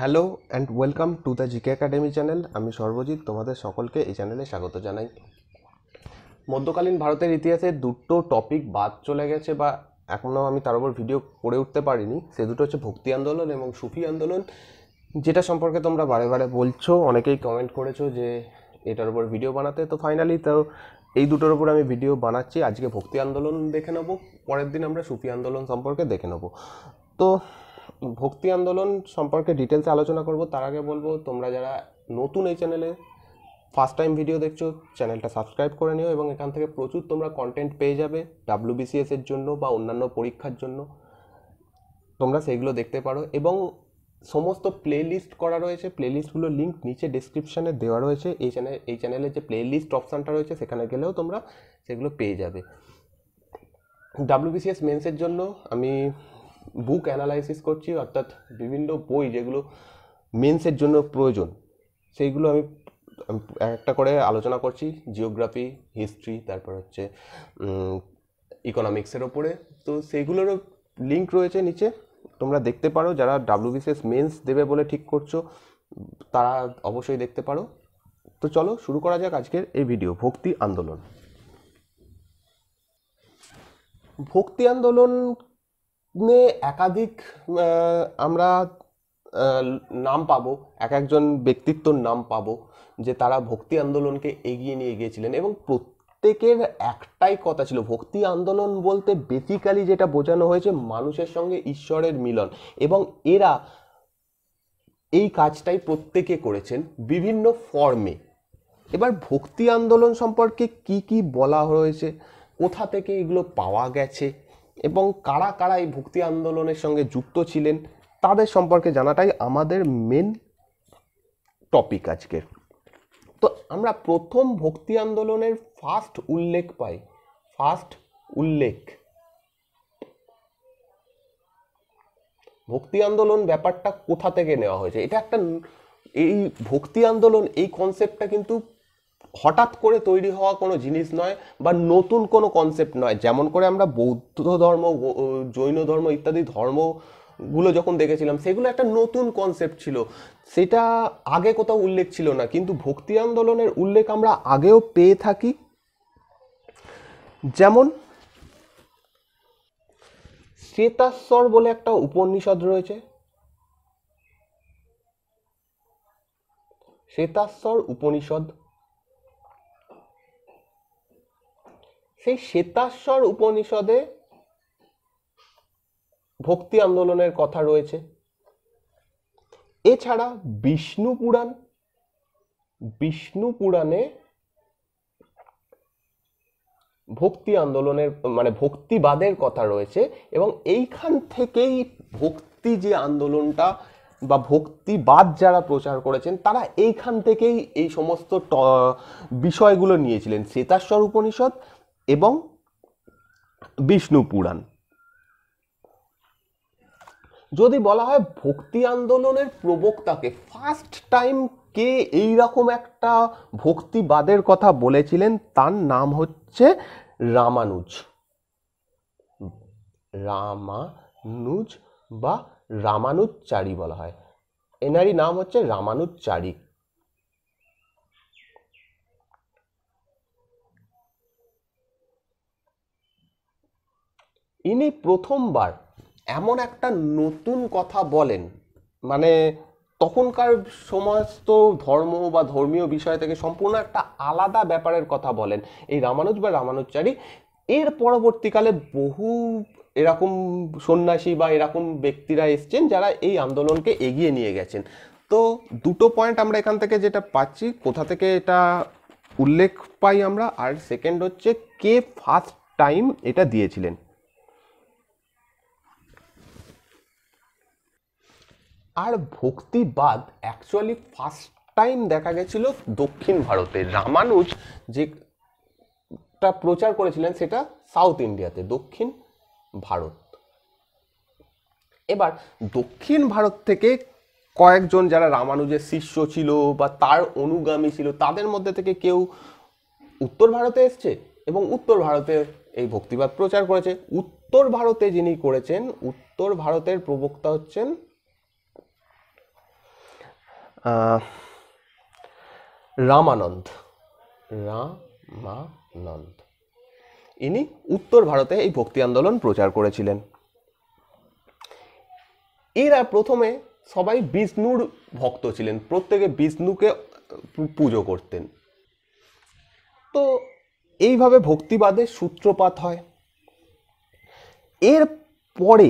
hello and welcome to the GK academy channel আমি সর্বজিৎ তোমাদের সকলকে এই চ্যানেলে স্বাগত জানাই মধ্যকালীন ভারতের ইতিহাসে দুটো টপিক বাদ চলে গেছে বা এখনও আমি তার উপর ভিডিও করে উঠতে পারিনি সে দুটো হচ্ছে ভক্তি আন্দোলন এবং সুফি আন্দোলন যেটা সম্পর্কে তোমরা বারে বারে বলছো অনেকেই কমেন্ট করেছো যে এটার উপর ভিডিও বানাতে তো ফাইনালি তো এই দুটোর উপর আমি ভিডিও বানাচ্ছি আজকে ভক্তি আন্দোলন দেখে নেবো পরের দিন আমরা সুফি আন্দোলন সম্পর্কে দেখে নেবো তো ভক্তি আন্দোলন সম্পর্কে ডিটেলসে আলোচনা করব তার আগে বলবো তোমরা যারা নতুন এই চ্যানেলে ফার্স্ট টাইম ভিডিও দেখছো চ্যানেলটা সাবস্ক্রাইব করে নিও এবং এখান থেকে প্রচুর তোমরা কন্টেন্ট পেয়ে যাবে ডাব্লিউবিসিএস এর জন্য বা অন্যান্য পরীক্ষার জন্য তোমরা সেইগুলো দেখতে পারো এবং সমস্ত প্লেলিস্ট করা রয়েছে প্লেলিস্টগুলোর লিঙ্ক নিচে ডিসক্রিপশানে দেওয়া রয়েছে এই চ্যানেল এই চ্যানেলের যে প্লেলিস্ট অপশানটা রয়েছে সেখানে গেলেও তোমরা সেগুলো পেয়ে যাবে ডাব্লিউবিসিএস মেন্সের জন্য আমি বুক অ্যানালাইসিস করছি অর্থাৎ বিভিন্ন বই যেগুলো মেন্সের জন্য প্রয়োজন সেইগুলো আমি একটা করে আলোচনা করছি জিওগ্রাফি হিস্ট্রি তারপর হচ্ছে ইকোনমিক্সের ওপরে তো সেইগুলোরও লিঙ্ক রয়েছে নিচে তোমরা দেখতে পারো যারা ডাব্লিউবিসিএস মেন্স দেবে বলে ঠিক করছো তারা অবশ্যই দেখতে পারো তো চলো শুরু করা যাক আজকের এই ভিডিও ভক্তি আন্দোলন ভক্তি আন্দোলন একাধিক আমরা নাম পাবো এক একজন ব্যক্তিত্বর নাম পাবো যে তারা ভক্তি আন্দোলনকে এগিয়ে নিয়ে গিয়েছিলেন এবং প্রত্যেকের একটাই কথা ছিল ভক্তি আন্দোলন বলতে বেসিক্যালি যেটা বোঝানো হয়েছে মানুষের সঙ্গে ঈশ্বরের মিলন এবং এরা এই কাজটাই প্রত্যেকে করেছেন বিভিন্ন ফর্মে এবার ভক্তি আন্দোলন সম্পর্কে কি কি বলা হয়েছে কোথা থেকে এগুলো পাওয়া গেছে এবং কারা কারা এই ভক্তি আন্দোলনের সঙ্গে যুক্ত ছিলেন তাদের সম্পর্কে জানাটাই আমাদের মেন টপিক আজকের তো আমরা প্রথম ভক্তি আন্দোলনের ফার্স্ট উল্লেখ পাই ফার্স্ট উল্লেখ ভক্তি আন্দোলন ব্যাপারটা কোথা থেকে নেওয়া হয়েছে এটা একটা এই ভক্তি আন্দোলন এই কনসেপ্টটা কিন্তু হঠাৎ করে তৈরি হওয়া কোনো জিনিস নয় বা নতুন কোনো কনসেপ্ট নয় যেমন করে আমরা বৌদ্ধ ধর্ম জৈন ধর্ম ইত্যাদি ধর্ম গুলো যখন দেখেছিলাম সেগুলো একটা নতুন কনসেপ্ট ছিল সেটা আগে কোথাও উল্লেখ ছিল না কিন্তু ভক্তি আন্দোলনের উল্লেখ আমরা আগেও পেয়ে থাকি যেমন শ্বেতাশ্বর বলে একটা উপনিষদ রয়েছে শ্বেতাশ্বর উপনিষদ সেই শ্বেতাশ্বর উপনিষদে ভক্তি আন্দোলনের কথা রয়েছে এছাড়া বিষ্ণু পুরাণ বিষ্ণু পুরাণে ভক্তি আন্দোলনের মানে ভক্তিবাদের কথা রয়েছে এবং এইখান থেকেই ভক্তি যে আন্দোলনটা বা ভক্তিবাদ যারা প্রচার করেছেন তারা এইখান থেকেই এই সমস্ত বিষয়গুলো নিয়েছিলেন শ্বেতাশ্বর উপনিষদ এবং বিষ্ণু পুরাণ যদি বলা হয় ভক্তি আন্দোলনের প্রবক্তাকে ফার্স্ট টাইম কে এইরকম একটা ভক্তিবাদের কথা বলেছিলেন তার নাম হচ্ছে রামানুজ রামানুজ বা রামানুজচারী বলা হয় এনারই নাম হচ্ছে রামানুজচারী ইনি প্রথমবার এমন একটা নতুন কথা বলেন মানে তখনকার সমস্ত ধর্ম বা ধর্মীয় বিষয় থেকে সম্পূর্ণ একটা আলাদা ব্যাপারের কথা বলেন এই রামানুজ বা রামানুজাচারী এর পরবর্তীকালে বহু এরকম সন্ন্যাসী বা এরকম ব্যক্তিরা এসছেন যারা এই আন্দোলনকে এগিয়ে নিয়ে গেছেন তো দুটো পয়েন্ট আমরা এখান থেকে যেটা পাচ্ছি কোথা থেকে এটা উল্লেখ পাই আমরা আর সেকেন্ড হচ্ছে কে ফার্স্ট টাইম এটা দিয়েছিলেন আর ভক্তিবাদ অ্যাকচুয়ালি ফার্স্ট টাইম দেখা গেছিল দক্ষিণ ভারতে রামানুজ যেটা প্রচার করেছিলেন সেটা সাউথ ইন্ডিয়াতে দক্ষিণ ভারত এবার দক্ষিণ ভারত থেকে কয়েকজন যারা রামানুজের শিষ্য ছিল বা তার অনুগামী ছিল তাদের মধ্যে থেকে কেউ উত্তর ভারতে এসছে এবং উত্তর ভারতে এই ভক্তিবাদ প্রচার করেছে উত্তর ভারতে যিনি করেছেন উত্তর ভারতের প্রবক্তা হচ্ছেন রামানন্দ রামানন্দ ইনি উত্তর ভারতে এই ভক্তি আন্দোলন প্রচার করেছিলেন এরা প্রথমে সবাই বিষ্ণুর ভক্ত ছিলেন প্রত্যেকে বিষ্ণুকে পুজো করতেন তো এইভাবে ভক্তিবাদের সূত্রপাত হয় এর পরে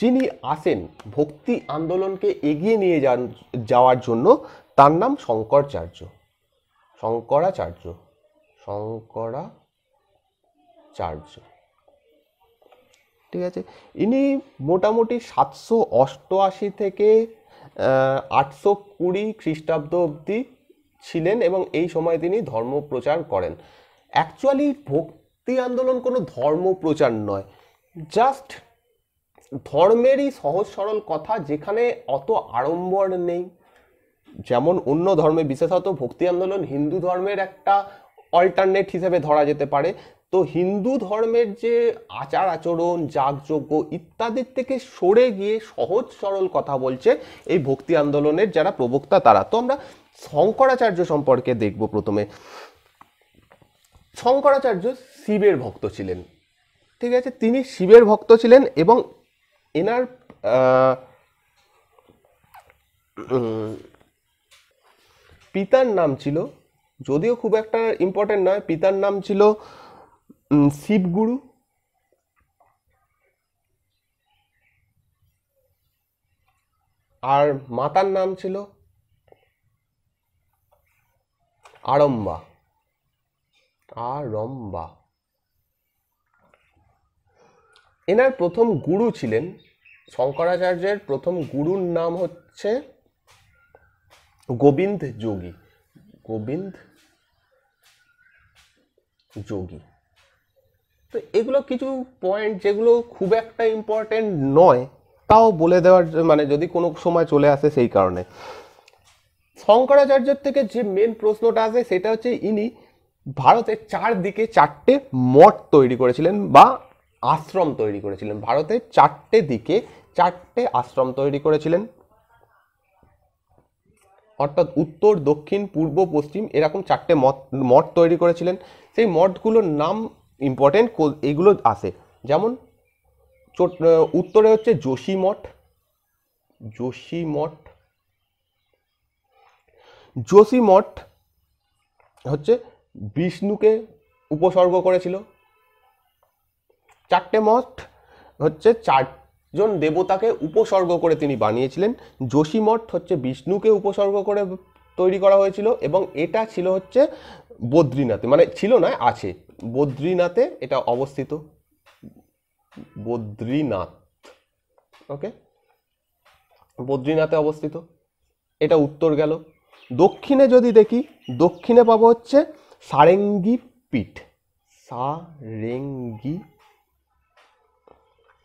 যিনি আসেন ভক্তি আন্দোলনকে এগিয়ে নিয়ে যান যাওয়ার জন্য তার নাম শঙ্করাচার্য শঙ্করাচার্য শঙ্করাচার্য ঠিক আছে ইনি মোটামুটি সাতশো অষ্টআশি থেকে আটশো কুড়ি খ্রিস্টাব্দ অবধি ছিলেন এবং এই সময় তিনি ধর্ম প্রচার করেন অ্যাকচুয়ালি ভক্তি আন্দোলন কোনো ধর্ম প্রচার নয় জাস্ট ধর্মেরই সহজ সরল কথা যেখানে অত আড়ম্বর নেই যেমন অন্য ধর্মে বিশেষত ভক্তি আন্দোলন হিন্দু ধর্মের একটা অল্টারনেট হিসেবে ধরা যেতে পারে তো হিন্দু ধর্মের যে আচার আচরণ যাগযজ্ঞ ইত্যাদির থেকে সরে গিয়ে সহজ সরল কথা বলছে এই ভক্তি আন্দোলনের যারা প্রবক্তা তারা তো আমরা শঙ্করাচার্য সম্পর্কে দেখব প্রথমে শঙ্করাচার্য শিবের ভক্ত ছিলেন ঠিক আছে তিনি শিবের ভক্ত ছিলেন এবং এনার পিতার নাম ছিল যদিও খুব একটা ইম্পর্টেন্ট নয় পিতার নাম ছিল শিবগুরু আর মাতার নাম ছিল আরম্বা আরম্বা এনার প্রথম গুরু ছিলেন শঙ্করাচার্যের প্রথম গুরুর নাম হচ্ছে গোবিন্দ যোগী গোবিন্দ যোগী তো এগুলো কিছু পয়েন্ট যেগুলো খুব একটা ইম্পর্টেন্ট নয় তাও বলে দেওয়ার মানে যদি কোনো সময় চলে আসে সেই কারণে শঙ্করাচার্যর থেকে যে মেন প্রশ্নটা আসে সেটা হচ্ছে ইনি ভারতের চারদিকে চারটে মঠ তৈরি করেছিলেন বা আশ্রম তৈরি করেছিলেন ভারতে চারটে দিকে চারটে আশ্রম তৈরি করেছিলেন অর্থাৎ উত্তর দক্ষিণ পূর্ব পশ্চিম এরকম চারটে মঠ মঠ তৈরি করেছিলেন সেই মঠগুলোর নাম ইম্পর্টেন্ট এইগুলো আসে যেমন উত্তরে হচ্ছে যোশী মঠ যোশী মঠ যোশী মঠ হচ্ছে বিষ্ণুকে উপসর্গ করেছিল চারটে মঠ হচ্ছে চারজন দেবতাকে উপসর্গ করে তিনি বানিয়েছিলেন যোশী মঠ হচ্ছে বিষ্ণুকে উপসর্গ করে তৈরি করা হয়েছিল এবং এটা ছিল হচ্ছে বদ্রীনাথে মানে ছিল না আছে বদ্রীনাথে এটা অবস্থিত বদ্রীনাথ ওকে বদ্রীনাথে অবস্থিত এটা উত্তর গেল দক্ষিণে যদি দেখি দক্ষিণে পাবো হচ্ছে সারেঙ্গি পীঠ সারেঙ্গি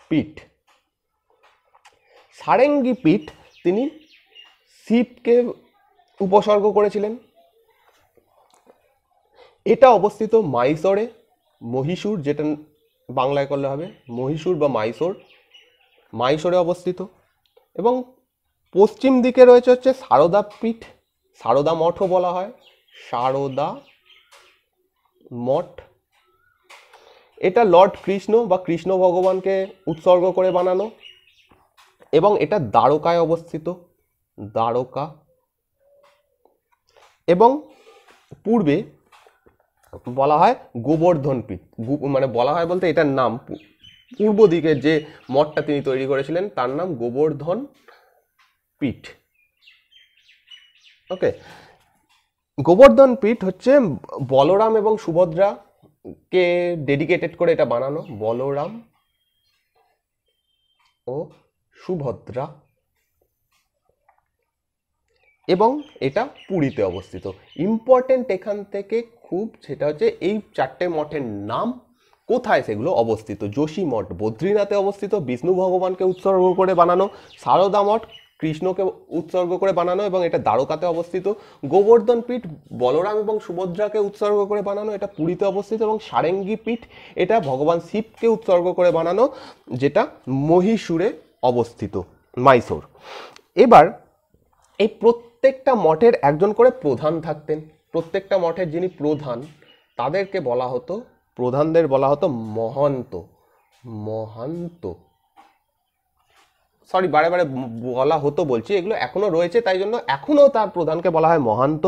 পিঠ সারেঙ্গি পিঠ তিনি শিবকে উপসর্গ করেছিলেন এটা অবস্থিত মাইসরে মহীশূর যেটা বাংলায় করলে হবে মহীশূর বা মাইসোর মাইসরে অবস্থিত এবং পশ্চিম দিকে রয়েছে হচ্ছে সারদা পীঠ সারদা মঠও বলা হয় সারদা মঠ এটা লর্ড কৃষ্ণ বা কৃষ্ণ ভগবানকে উৎসর্গ করে বানানো এবং এটা দ্বারকায় অবস্থিত দ্বারকা এবং পূর্বে বলা হয় গোবর্ধন পীঠ মানে বলা হয় বলতে এটার নাম পূর্ব দিকে যে মঠটা তিনি তৈরি করেছিলেন তার নাম গোবর্ধন পীঠ ওকে গোবর্ধন পীঠ হচ্ছে বলরাম এবং সুভদ্রা কে ডেডিকেটেড করে এটা বানানো বলরাম ও সুভদ্রা এবং এটা পুরীতে অবস্থিত ইম্পর্টেন্ট এখান থেকে খুব সেটা হচ্ছে এই চারটে মঠের নাম কোথায় সেগুলো অবস্থিত যোশী মঠ বদ্রীনাথে অবস্থিত বিষ্ণু ভগবানকে উৎসর্গ করে বানানো সারদা মঠ কৃষ্ণকে উৎসর্গ করে বানানো এবং এটা দ্বারকাতে অবস্থিত গোবর্ধন পীঠ বলরাম এবং সুভদ্রাকে উৎসর্গ করে বানানো এটা পুরীতে অবস্থিত এবং সারেঙ্গি পীঠ এটা ভগবান শিবকে উৎসর্গ করে বানানো যেটা মহীশূরে অবস্থিত মাইসোর এবার এই প্রত্যেকটা মঠের একজন করে প্রধান থাকতেন প্রত্যেকটা মঠের যিনি প্রধান তাদেরকে বলা হতো প্রধানদের বলা হতো মহান্ত মহান্ত সরি বারে বারে বলা হতো বলছি এগুলো এখনও রয়েছে তাই জন্য এখনও তার প্রধানকে বলা হয় মহান্ত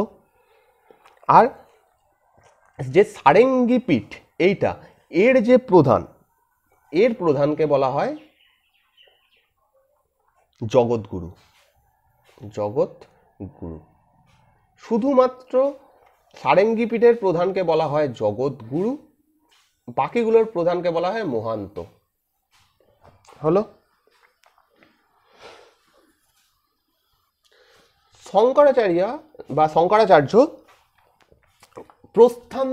আর যে সারেঙ্গি পীঠ এইটা এর যে প্রধান এর প্রধানকে বলা হয় জগৎগুরু জগৎ গুরু শুধুমাত্র সারেঙ্গি পীঠের প্রধানকে বলা হয় জগৎগুরু বাকিগুলোর প্রধানকে বলা হয় মহান্ত হলো শঙ্করাচার্য বা শঙ্করাচার্য প্রস্থান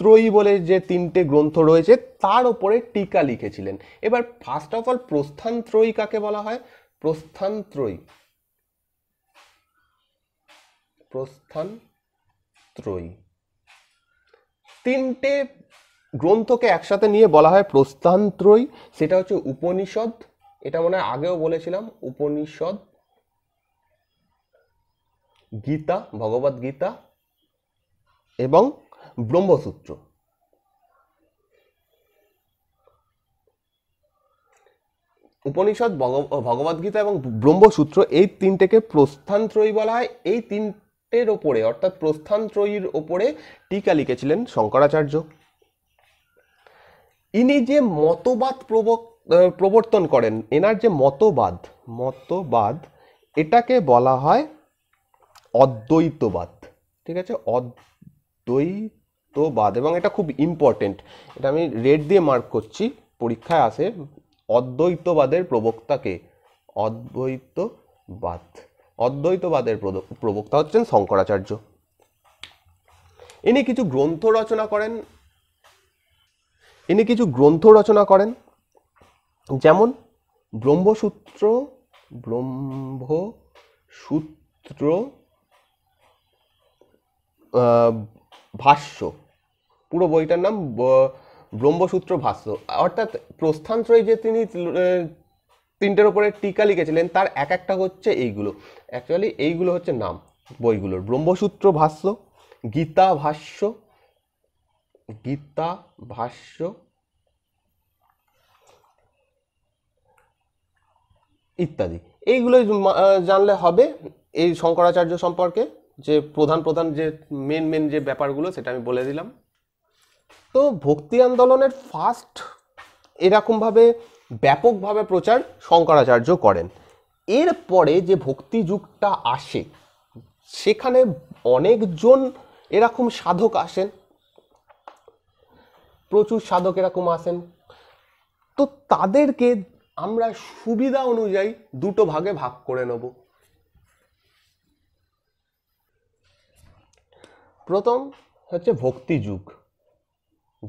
ত্রয়ী বলে যে তিনটে গ্রন্থ রয়েছে তার উপরে টিকা লিখেছিলেন এবার ফার্স্ট অফ অল প্রস্থান ত্রয়ী কাকে বলা হয় প্রস্থান ত্রয়ী প্রস্থান ত্রয়ী তিনটে গ্রন্থকে একসাথে নিয়ে বলা হয় প্রস্থান ত্রয়ী সেটা হচ্ছে উপনিষদ এটা মনে হয় আগেও বলেছিলাম উপনিষদ গীতা ভগবত গীতা এবং ব্রহ্মসূত্র উপনিষদ ভগবত গীতা এবং ব্রহ্মসূত্র এই তিনটেকে প্রস্থানত্রয়ী বলা হয় এই তিনটের ওপরে অর্থাৎ প্রস্থানত্রয়ীর ওপরে টিকা লিখেছিলেন শঙ্করাচার্য ইনি যে মতবাদ প্রবক প্রবর্তন করেন এনার যে মতবাদ মতবাদ এটাকে বলা হয় অদ্বৈতবাদ ঠিক আছে অদ্বৈতবাদ এবং এটা খুব ইম্পর্টেন্ট এটা আমি রেড দিয়ে মার্ক করছি পরীক্ষায় আসে অদ্বৈতবাদের প্রবক্তাকে অদ্বৈতবাদ অদ্বৈতবাদের প্রবক্তা হচ্ছেন শঙ্করাচার্য ইনি কিছু গ্রন্থ রচনা করেন ইনি কিছু গ্রন্থ রচনা করেন যেমন ব্রহ্মসূত্র ব্রহ্মসূত্র ভাষ্য পুরো বইটার নাম ব্রহ্মসূত্র ভাষ্য অর্থাৎ প্রস্থানশ্রয় যে তিনি তিনটের ওপরে টিকা লিখেছিলেন তার এক একটা হচ্ছে এইগুলো অ্যাকচুয়ালি এইগুলো হচ্ছে নাম বইগুলোর ব্রহ্মসূত্র ভাষ্য গীতা ভাষ্য গীতা ভাষ্য ইত্যাদি এইগুলোই জানলে হবে এই শঙ্করাচার্য সম্পর্কে যে প্রধান প্রধান যে মেন মেন যে ব্যাপারগুলো সেটা আমি বলে দিলাম তো ভক্তি আন্দোলনের ফার্স্ট এরকমভাবে ব্যাপকভাবে প্রচার শঙ্করাচার্য করেন এরপরে যে ভক্তি যুগটা আসে সেখানে অনেকজন এরকম সাধক আসেন প্রচুর সাধক এরকম আসেন তো তাদেরকে আমরা সুবিধা অনুযায়ী দুটো ভাগে ভাগ করে নেবো প্রথম হচ্ছে ভক্তি যুগ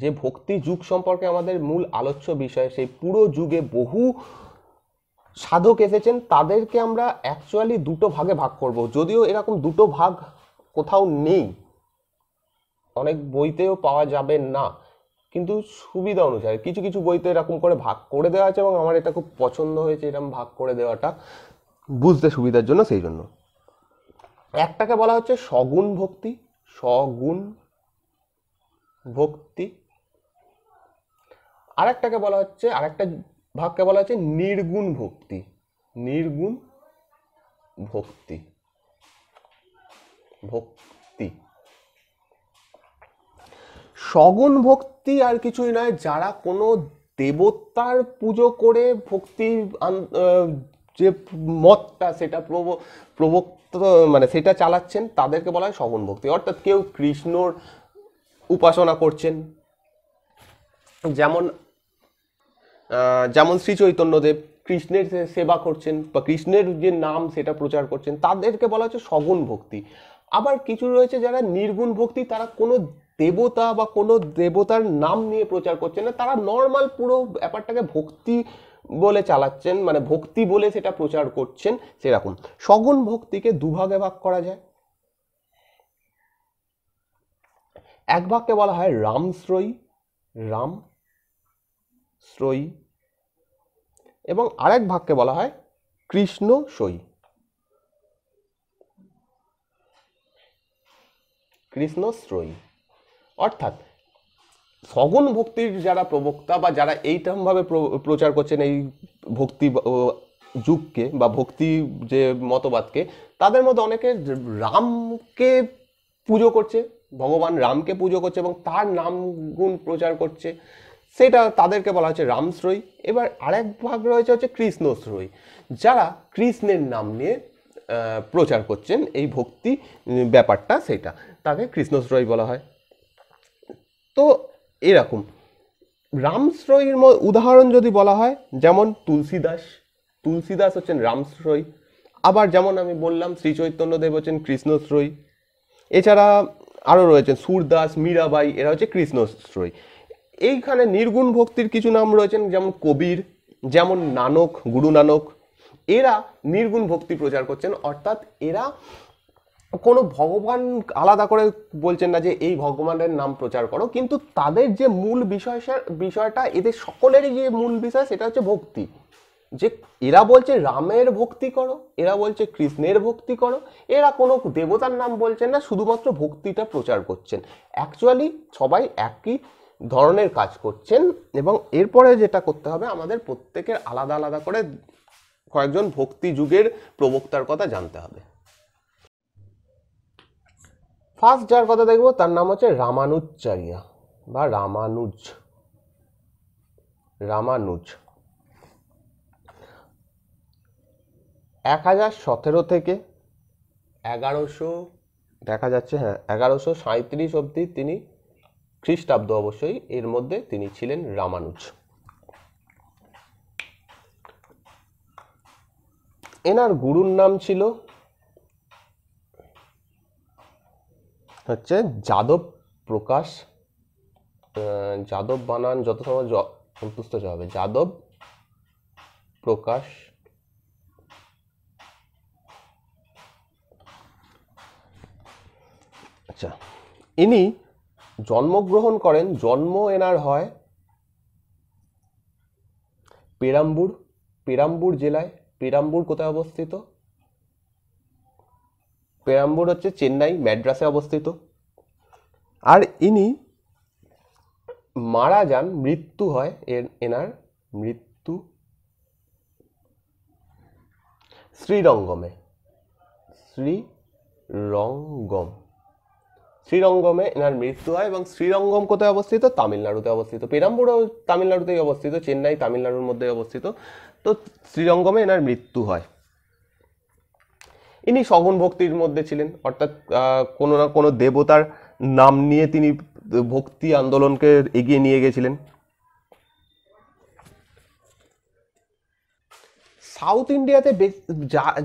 যে ভক্তি যুগ সম্পর্কে আমাদের মূল আলোচ্য বিষয় সেই পুরো যুগে বহু সাধক এসেছেন তাদেরকে আমরা অ্যাকচুয়ালি দুটো ভাগে ভাগ করব যদিও এরকম দুটো ভাগ কোথাও নেই অনেক বইতেও পাওয়া যাবে না কিন্তু সুবিধা অনুসারে কিছু কিছু বইতে এরকম করে ভাগ করে দেওয়া আছে এবং আমার এটা খুব পছন্দ হয়েছে এরকম ভাগ করে দেওয়াটা বুঝতে সুবিধার জন্য সেই জন্য একটাকে বলা হচ্ছে সগুণ ভক্তি সগুণ ভক্তি আরেকটাকে বলা হচ্ছে আরেকটা ভাগকে বলা হচ্ছে নির্গুণ ভক্তি নির্গুণ ভক্তি ভক্তি সগুণ ভক্তি আর কিছুই নয় যারা কোনো দেবতার পুজো করে ভক্তি যে মতটা সেটা প্রব প্রবক্ত মানে সেটা চালাচ্ছেন তাদেরকে বলা হয় শ্রবণ ভক্তি অর্থাৎ কেউ কৃষ্ণর উপাসনা করছেন যেমন যেমন শ্রী চৈতন্যদেব কৃষ্ণের সেবা করছেন বা কৃষ্ণের যে নাম সেটা প্রচার করছেন তাদেরকে বলা হচ্ছে সগুণ ভক্তি আবার কিছু রয়েছে যারা নির্গুণ ভক্তি তারা কোনো দেবতা বা কোনো দেবতার নাম নিয়ে প্রচার করছে না তারা নর্মাল পুরো ব্যাপারটাকে ভক্তি বলে চালাচ্ছেন মানে ভক্তি বলে সেটা প্রচার করছেন সেরকম সগুণ ভক্তিকে দুভাগে ভাগ করা যায় এক ভাগকে বলা হয় রামশ্রয়ী রাম শ্রয়ী এবং আরেক ভাগকে বলা হয় কৃষ্ণ সই কৃষ্ণ শ্রয়ী অর্থাৎ সগুণ ভক্তির যারা প্রবক্তা বা যারা এইরকমভাবে প্রচার করছেন এই ভক্তি যুগকে বা ভক্তি যে মতবাদকে তাদের মধ্যে অনেকে রামকে পুজো করছে ভগবান রামকে পুজো করছে এবং তার নাম গুণ প্রচার করছে সেটা তাদেরকে বলা হচ্ছে রামশ্রয়ী এবার আরেক ভাগ রয়েছে হচ্ছে কৃষ্ণশ্রয়ী যারা কৃষ্ণের নাম নিয়ে প্রচার করছেন এই ভক্তি ব্যাপারটা সেটা তাকে কৃষ্ণশ্রয়ী বলা হয় তো এরকম রামশ্রয়ীর উদাহরণ যদি বলা হয় যেমন তুলসীদাস তুলসীদাস হচ্ছেন রামশ্রয়ী আবার যেমন আমি বললাম শ্রী চৈতন্যদেব হচ্ছেন কৃষ্ণশ্রয়ী এছাড়া আরও রয়েছেন সুরদাস মীরাবাই এরা হচ্ছে কৃষ্ণশ্রয়ী এইখানে নির্গুণ ভক্তির কিছু নাম রয়েছেন যেমন কবির যেমন নানক গুরু নানক এরা নির্গুণ ভক্তি প্রচার করছেন অর্থাৎ এরা কোনো ভগবান আলাদা করে বলছেন না যে এই ভগবানের নাম প্রচার করো কিন্তু তাদের যে মূল বিষয় বিষয়টা এদের সকলেরই যে মূল বিষয় সেটা হচ্ছে ভক্তি যে এরা বলছে রামের ভক্তি করো এরা বলছে কৃষ্ণের ভক্তি করো এরা কোনো দেবতার নাম বলছেন না শুধুমাত্র ভক্তিটা প্রচার করছেন অ্যাকচুয়ালি সবাই একই ধরনের কাজ করছেন এবং এরপরে যেটা করতে হবে আমাদের প্রত্যেকের আলাদা আলাদা করে কয়েকজন ভক্তি যুগের প্রবক্তার কথা জানতে হবে ফার্স্ট যার কথা দেখব তার নাম হচ্ছে রামানুজাচারিয়া বা রামানুজ রামানুজ এক হাজার সতেরো থেকে এগারোশো দেখা যাচ্ছে হ্যাঁ এগারোশো সাঁত্রিশ অবধি তিনি খ্রিস্টাব্দ অবশ্যই এর মধ্যে তিনি ছিলেন রামানুজ এনার গুরুর নাম ছিল হচ্ছে যাদব প্রকাশ যাদব বানান যত সময় সন্তুষ্ট হবে যাদব প্রকাশ আচ্ছা ইনি জন্মগ্রহণ করেন জন্ম এনার হয় পেরাম্বুর পেরাম্বুর জেলায় পেরাম্বুর কোথায় অবস্থিত পেরাম্বুর হচ্ছে চেন্নাই ম্যাড্রাসে অবস্থিত আর ইনি মারা যান মৃত্যু হয় এর এনার মৃত্যু শ্রীরঙ্গমে শ্রীরঙ্গম শ্রীরঙ্গমে এনার মৃত্যু হয় এবং শ্রীরঙ্গম কোথায় অবস্থিত তামিলনাড়ুতে অবস্থিত পেরাম্বুরও তামিলনাড়ুতেই অবস্থিত চেন্নাই তামিলনাড়ুর মধ্যে অবস্থিত তো শ্রীরঙ্গমে এনার মৃত্যু হয় ইনি সগুণ ভক্তির মধ্যে ছিলেন অর্থাৎ কোনো না কোনো দেবতার নাম নিয়ে তিনি ভক্তি আন্দোলনকে এগিয়ে নিয়ে গেছিলেন সাউথ ইন্ডিয়াতে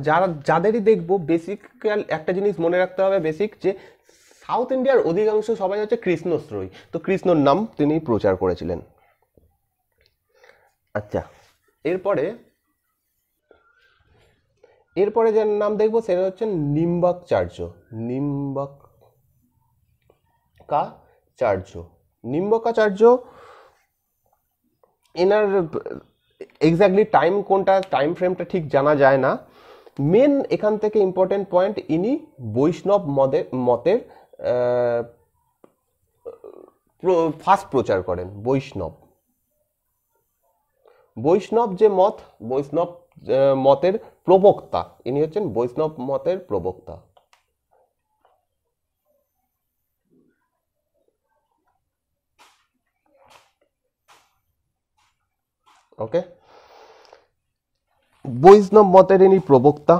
যারা যাদেরই দেখবো বেসিক্যাল একটা জিনিস মনে রাখতে হবে বেসিক যে সাউথ ইন্ডিয়ার অধিকাংশ সবাই হচ্ছে কৃষ্ণশ্রয়ী তো কৃষ্ণর নাম তিনি প্রচার করেছিলেন আচ্ছা এরপরে এরপরে যে নাম দেখব সেটা হচ্ছে নিম্বাকচার্য নিম্বাক কাচার্য নিম্বকাচার্য এনার এক্স্যাক্টলি টাইম কোনটা টাইম ফ্রেমটা ঠিক জানা যায় না মেন এখান থেকে ইম্পর্টেন্ট পয়েন্ট ইনি বৈষ্ণব মদের মতের ফার্স্ট প্রচার করেন বৈষ্ণব বৈষ্ণব যে মত বৈষ্ণব মতের প্রবক্তা ইনি হচ্ছেন বৈষ্ণব মতের প্রবক্তা ওকে বৈষ্ণব মতের ইনি প্রবক্তা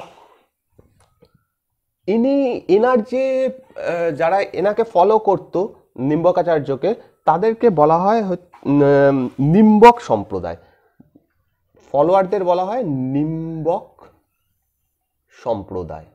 ইনি এনার যে যারা এনাকে ফলো করত নিম্বকাচার্যকে তাদেরকে বলা হয় নিম্বক সম্প্রদায় ফলোয়ারদের বলা হয় নিম্বক সম্প্রদায়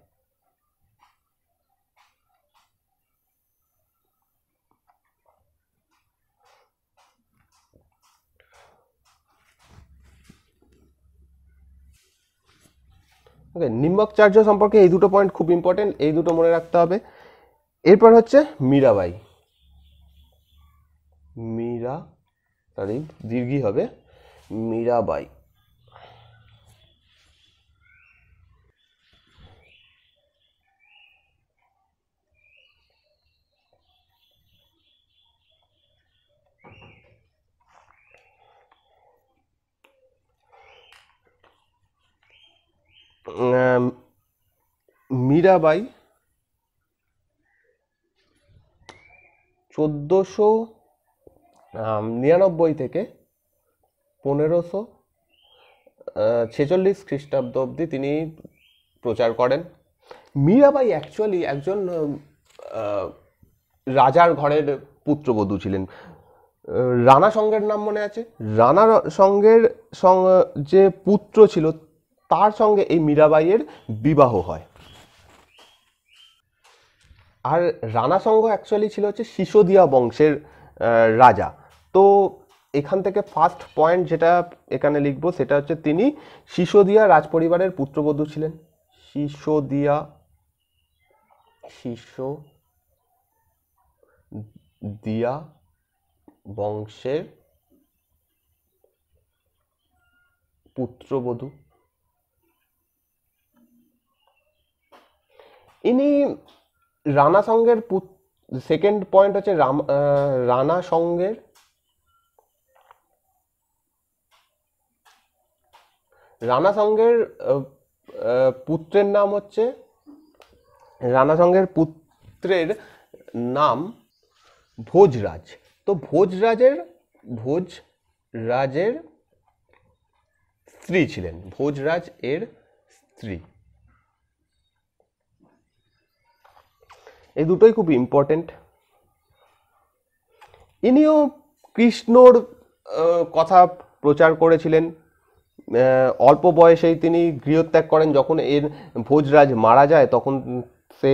ওকে নিম্বকচার্য সম্পর্কে এই দুটো পয়েন্ট খুব ইম্পর্টেন্ট এই দুটো মনে রাখতে হবে এরপর হচ্ছে মীরাবাই মীরা সরি দীর্ঘি হবে মীরাবাই মীরা বাই চোদ্দোশো নিরানব্বই থেকে পনেরোশো ছেচল্লিশ খ্রিস্টাব্দ অবধি তিনি প্রচার করেন মীরাবাই অ্যাকচুয়ালি একজন রাজার ঘরের পুত্রবধূ ছিলেন রানা সঙ্গের নাম মনে আছে রানা সঙ্গের যে পুত্র ছিল তার সঙ্গে এই মীরাবাইয়ের বিবাহ হয় আর রানা সংঘ অ্যাকচুয়ালি ছিল হচ্ছে সিসোদিয়া বংশের রাজা তো এখান থেকে ফার্স্ট পয়েন্ট যেটা এখানে লিখবো সেটা হচ্ছে তিনি সিসোদিয়া রাজপরিবারের পুত্রবধূ ছিলেন সিসোদিয়া শিশু দিয়া বংশের পুত্রবধূ ইনি রানা সঙ্গের সেকেন্ড পয়েন্ট হচ্ছে রাম রানা সঙ্গের রানা সঙ্গের পুত্রের নাম হচ্ছে রানা সঙ্গের পুত্রের নাম ভোজরাজ তো ভোজরাজের ভোজরাজের স্ত্রী ছিলেন ভোজরাজ এর স্ত্রী এই দুটোই খুব ইম্পর্টেন্ট ইনিও কৃষ্ণর কথা প্রচার করেছিলেন অল্প বয়সেই তিনি গৃহত্যাগ করেন যখন এর ভোজরাজ মারা যায় তখন সে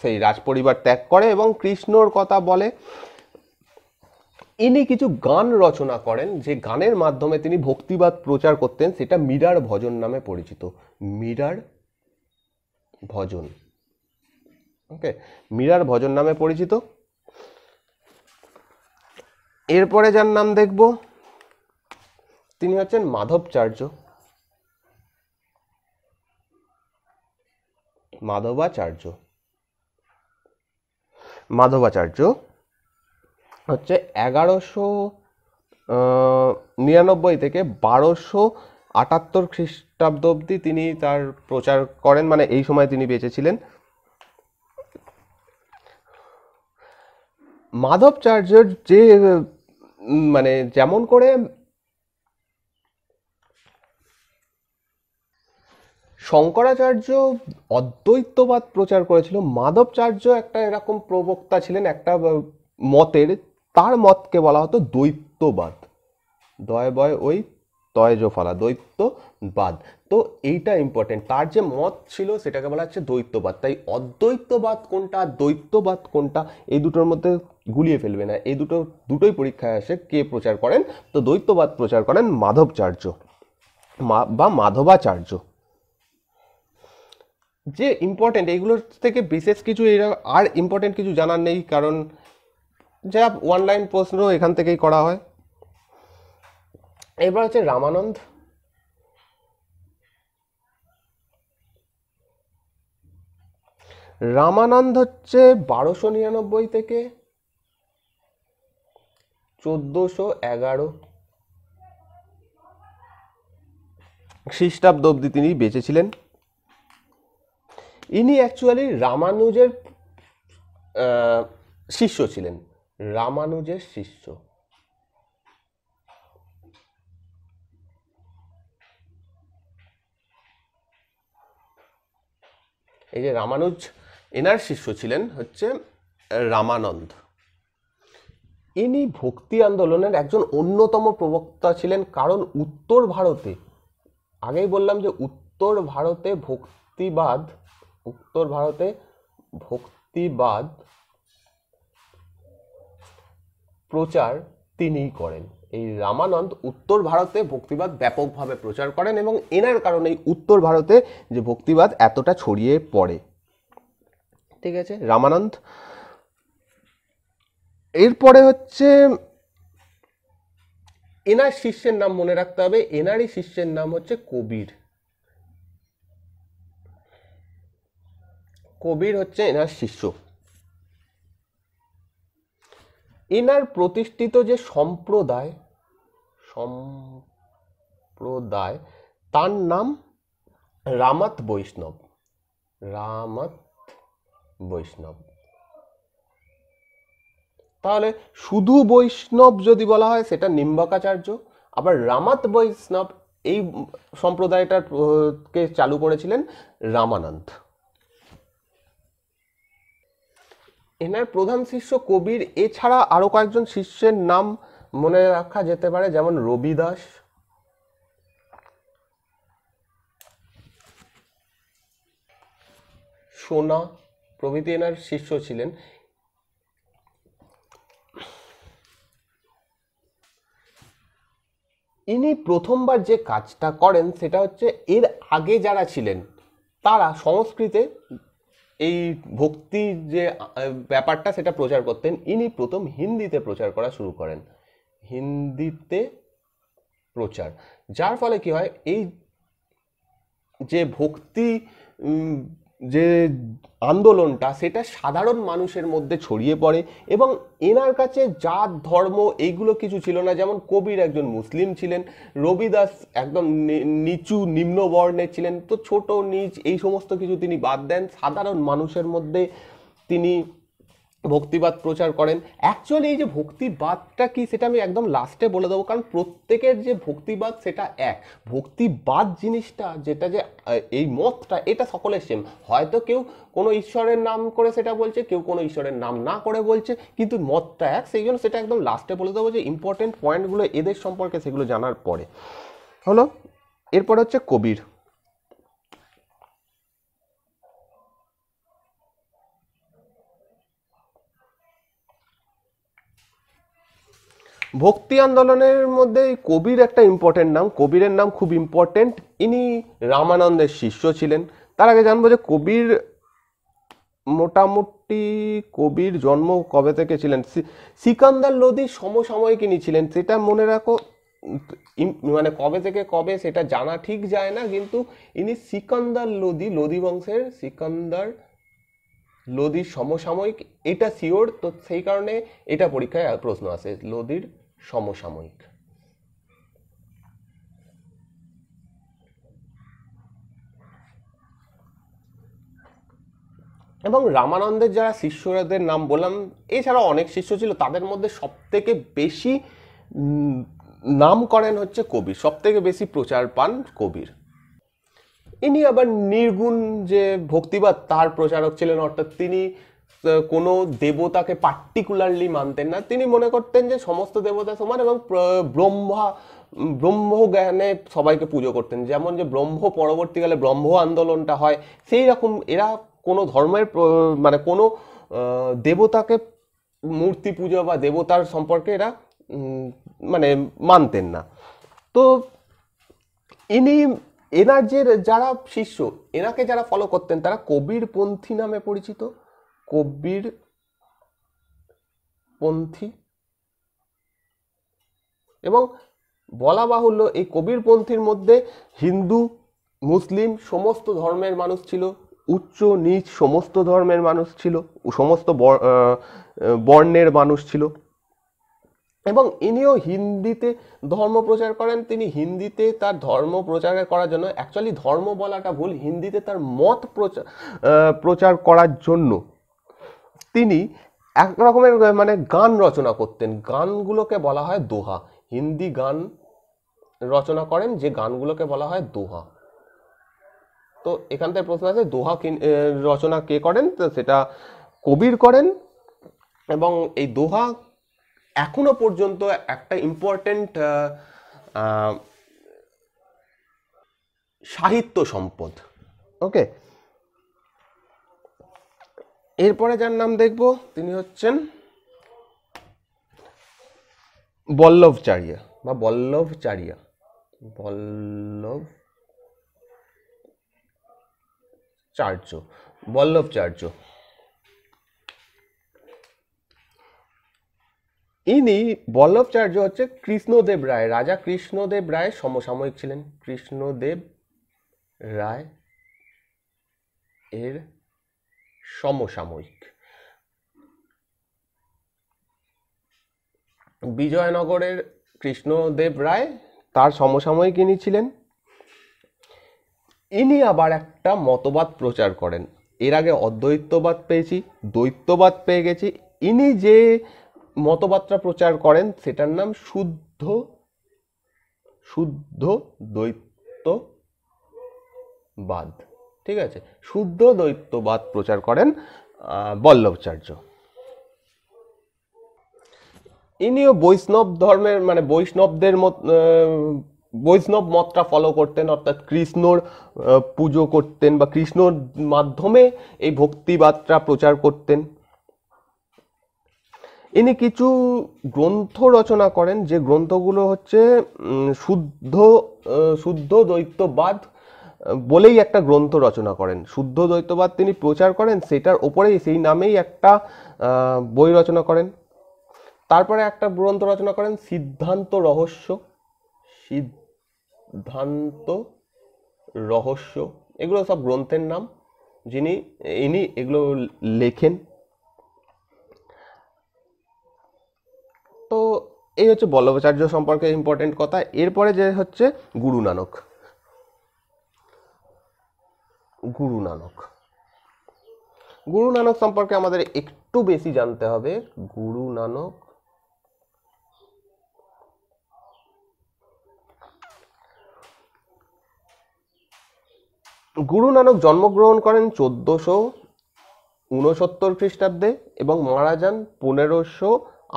সেই রাজপরিবার ত্যাগ করে এবং কৃষ্ণর কথা বলে ইনি কিছু গান রচনা করেন যে গানের মাধ্যমে তিনি ভক্তিবাদ প্রচার করতেন সেটা মীরার ভজন নামে পরিচিত মীরার ভজন ওকে মীরার ভজন নামে পরিচিত এরপরে যার নাম দেখব তিনি হচ্ছেন মাধবচার্য মাধবাচার্য মাধবাচার্য হচ্ছে এগারোশো নিরানব্বই থেকে বারোশো আটাত্তর খ্রিস্টাব্দ অব্দি তিনি তার প্রচার করেন মানে এই সময় তিনি বেঁচেছিলেন ছিলেন মাধবচার্যর যে মানে যেমন করে শঙ্করাচার্য অদ্বৈতবাদ প্রচার করেছিল মাধবচার্য একটা এরকম প্রবক্তা ছিলেন একটা মতের তার মতকে বলা হতো দ্বৈতবাদ দয় বয় ওই ফলা দ্বৈতবাদ তো এইটা ইম্পর্টেন্ট তার যে মত ছিল সেটাকে বলা হচ্ছে দ্বৈতবাদ তাই অদ্বৈতবাদ কোনটা দ্বৈতবাদ কোনটা এই দুটোর মধ্যে গুলিয়ে ফেলবে না এই দুটো দুটোই পরীক্ষায় আসে কে প্রচার করেন তো দ্বৈতবাদ প্রচার করেন মাধবচার্য বা মাধবাচার্য যে ইম্পর্টেন্ট এইগুলোর থেকে বিশেষ কিছু আর ইম্পর্টেন্ট কিছু জানার নেই কারণ যা অনলাইন প্রশ্ন এখান থেকেই করা হয় এবার হচ্ছে রামানন্দ রামানন্দ হচ্ছে বারোশো নিরানব্বই থেকে চোদ্দোশো এগারো খ্রিস্টাব্দ অব্দি তিনি বেঁচেছিলেন ইনি অ্যাকচুয়ালি রামানুজের শিষ্য ছিলেন রামানুজের শিষ্য এই যে রামানুজ এনার শিষ্য ছিলেন হচ্ছে রামানন্দ ইনি ভক্তি আন্দোলনের একজন অন্যতম প্রবক্তা ছিলেন কারণ উত্তর ভারতে আগেই বললাম যে উত্তর ভারতে ভক্তিবাদ উত্তর ভারতে ভক্তিবাদ প্রচার তিনিই করেন এই রামানন্দ উত্তর ভারতে ভক্তিবাদ ব্যাপকভাবে প্রচার করেন এবং এনার কারণেই উত্তর ভারতে যে ভক্তিবাদ এতটা ছড়িয়ে পড়ে ঠিক আছে রামানন্দ এরপরে হচ্ছে এনার শিষ্যের নাম মনে রাখতে হবে এনারই শিষ্যের নাম হচ্ছে কবির কবির হচ্ছে এনার শিষ্য এনার প্রতিষ্ঠিত যে সম্প্রদায় সম্প্রদায় তার নাম রামাত বৈষ্ণব রামাত বৈষ্ণব তাহলে শুধু বৈষ্ণব যদি বলা হয় সেটা নিম্বকাচার্য আবার রামাত বৈষ্ণব এই সম্প্রদায়টার কে চালু করেছিলেন রামানন্দ এনার প্রধান শিষ্য কবির এছাড়া আরও কয়েকজন শিষ্যের নাম মনে রাখা যেতে পারে যেমন রবি দাস সোনা প্রভৃতি এনার শিষ্য ছিলেন ইনি প্রথমবার যে কাজটা করেন সেটা হচ্ছে এর আগে যারা ছিলেন তারা সংস্কৃতে এই ভক্তি যে ব্যাপারটা সেটা প্রচার করতেন ইনি প্রথম হিন্দিতে প্রচার করা শুরু করেন হিন্দিতে প্রচার যার ফলে কি হয় এই যে ভক্তি যে আন্দোলনটা সেটা সাধারণ মানুষের মধ্যে ছড়িয়ে পড়ে এবং এনার কাছে জাত ধর্ম এইগুলো কিছু ছিল না যেমন কবির একজন মুসলিম ছিলেন রবিদাস একদম নিচু নিম্ন বর্ণের ছিলেন তো ছোট নিচ এই সমস্ত কিছু তিনি বাদ দেন সাধারণ মানুষের মধ্যে তিনি ভক্তিবাদ প্রচার করেন অ্যাকচুয়ালি এই যে ভক্তিবাদটা কি সেটা আমি একদম লাস্টে বলে দেবো কারণ প্রত্যেকের যে ভক্তিবাদ সেটা এক ভক্তিবাদ জিনিসটা যেটা যে এই মতটা এটা সকলের সেম হয়তো কেউ কোনো ঈশ্বরের নাম করে সেটা বলছে কেউ কোনো ঈশ্বরের নাম না করে বলছে কিন্তু মতটা এক সেই জন্য সেটা একদম লাস্টে বলে দেবো যে ইম্পর্টেন্ট পয়েন্টগুলো এদের সম্পর্কে সেগুলো জানার পরে হলো এরপর হচ্ছে কবির ভক্তি আন্দোলনের মধ্যে কবির একটা ইম্পর্টেন্ট নাম কবিরের নাম খুব ইম্পর্টেন্ট ইনি রামানন্দের শিষ্য ছিলেন তার আগে জানবো যে কবির মোটামুটি কবির জন্ম কবে থেকে ছিলেন সিকান্দার লোদির সমসাময়িক ইনি ছিলেন সেটা মনে রাখো মানে কবে থেকে কবে সেটা জানা ঠিক যায় না কিন্তু ইনি সিকান্দার লোদি লোদি বংশের সিকান্দার লোদির সমসাময়িক এটা শিওর তো সেই কারণে এটা পরীক্ষায় প্রশ্ন আসে লোদির সমসাময়িক এবং রামানন্দের যারা শিষ্যদের নাম বললাম এছাড়া অনেক শিষ্য ছিল তাদের মধ্যে সবথেকে বেশি নাম করেন হচ্ছে কবির থেকে বেশি প্রচার পান কবির ইনি আবার নির্গুণ যে ভক্তিবাদ তার প্রচারক ছিলেন অর্থাৎ তিনি কোনো দেবতাকে পার্টিকুলারলি মানতেন না তিনি মনে করতেন যে সমস্ত দেবতা সমান এবং ব্রহ্মা ব্রহ্ম জ্ঞানে সবাইকে পুজো করতেন যেমন যে ব্রহ্ম পরবর্তীকালে ব্রহ্ম আন্দোলনটা হয় সেই রকম এরা কোনো ধর্মের মানে কোনো দেবতাকে মূর্তি পুজো বা দেবতার সম্পর্কে এরা মানে মানতেন না তো ইনি এনার যে যারা শিষ্য এনাকে যারা ফলো করতেন তারা কবিরপন্থী নামে পরিচিত কব্বির পন্থী এবং বলা বাহুল্য এই কবিরপন্থীর মধ্যে হিন্দু মুসলিম সমস্ত ধর্মের মানুষ ছিল উচ্চ নিচ সমস্ত ধর্মের মানুষ ছিল সমস্ত বর্ণের মানুষ ছিল এবং ইনিও হিন্দিতে ধর্ম প্রচার করেন তিনি হিন্দিতে তার ধর্ম প্রচার করার জন্য অ্যাকচুয়ালি ধর্ম বলাটা ভুল হিন্দিতে তার মত প্রচার প্রচার করার জন্য তিনি এক রকমের মানে গান রচনা করতেন গানগুলোকে বলা হয় দোহা হিন্দি গান রচনা করেন যে গানগুলোকে বলা হয় দোহা তো এখান থেকে প্রশ্ন আছে দোহা রচনা কে করেন তো সেটা কবির করেন এবং এই দোহা এখনো পর্যন্ত একটা ইম্পর্টেন্ট সাহিত্য সম্পদ ওকে এরপরে যার নাম দেখব তিনি হচ্ছেন বল্লভচারিয়া বা বল্লভচারিয়া বল্লভ চার্য বল্লভচার্য ইনি বল্লভচার্য হচ্ছে কৃষ্ণদেব রায় রাজা কৃষ্ণদেব রায় সমসাময়িক ছিলেন কৃষ্ণদেব রায় এর সমসাময়িক বিজয়নগরের কৃষ্ণদেব রায় তার সমসাময়িক ইনি ছিলেন ইনি আবার একটা মতবাদ প্রচার করেন এর আগে অদ্বৈতবাদ পেয়েছি দ্বৈতবাদ পেয়ে গেছি ইনি যে মতবাদটা প্রচার করেন সেটার নাম শুদ্ধ শুদ্ধ দ্বৈতবাদ ঠিক আছে শুদ্ধ দৈত্যবাদ প্রচার করেন বল্লভাচার্য ইনিও বৈষ্ণব ধর্মের মানে বৈষ্ণবদের মত বৈষ্ণব মতটা ফলো করতেন অর্থাৎ কৃষ্ণর পুজো করতেন বা কৃষ্ণর মাধ্যমে এই ভক্তিবাদটা প্রচার করতেন ইনি কিছু গ্রন্থ রচনা করেন যে গ্রন্থগুলো হচ্ছে শুদ্ধ শুদ্ধ দৈত্যবাদ বলেই একটা গ্রন্থ রচনা করেন শুদ্ধ দ্বৈতবাদ তিনি প্রচার করেন সেটার ওপরেই সেই নামেই একটা বই রচনা করেন তারপরে একটা গ্রন্থ রচনা করেন সিদ্ধান্ত রহস্য সিদ্ধান্ত রহস্য এগুলো সব গ্রন্থের নাম যিনি ইনি এগুলো লেখেন তো এই হচ্ছে বল্লভাচার্য সম্পর্কে ইম্পর্টেন্ট কথা এরপরে যে হচ্ছে গুরু নানক গুরু নানক গুরু নানক সম্পর্কে আমাদের একটু বেশি জানতে হবে গুরু নানক গুরু নানক জন্মগ্রহণ করেন চোদ্দশো উনসত্তর খ্রিস্টাব্দে এবং মারা যান পনেরোশো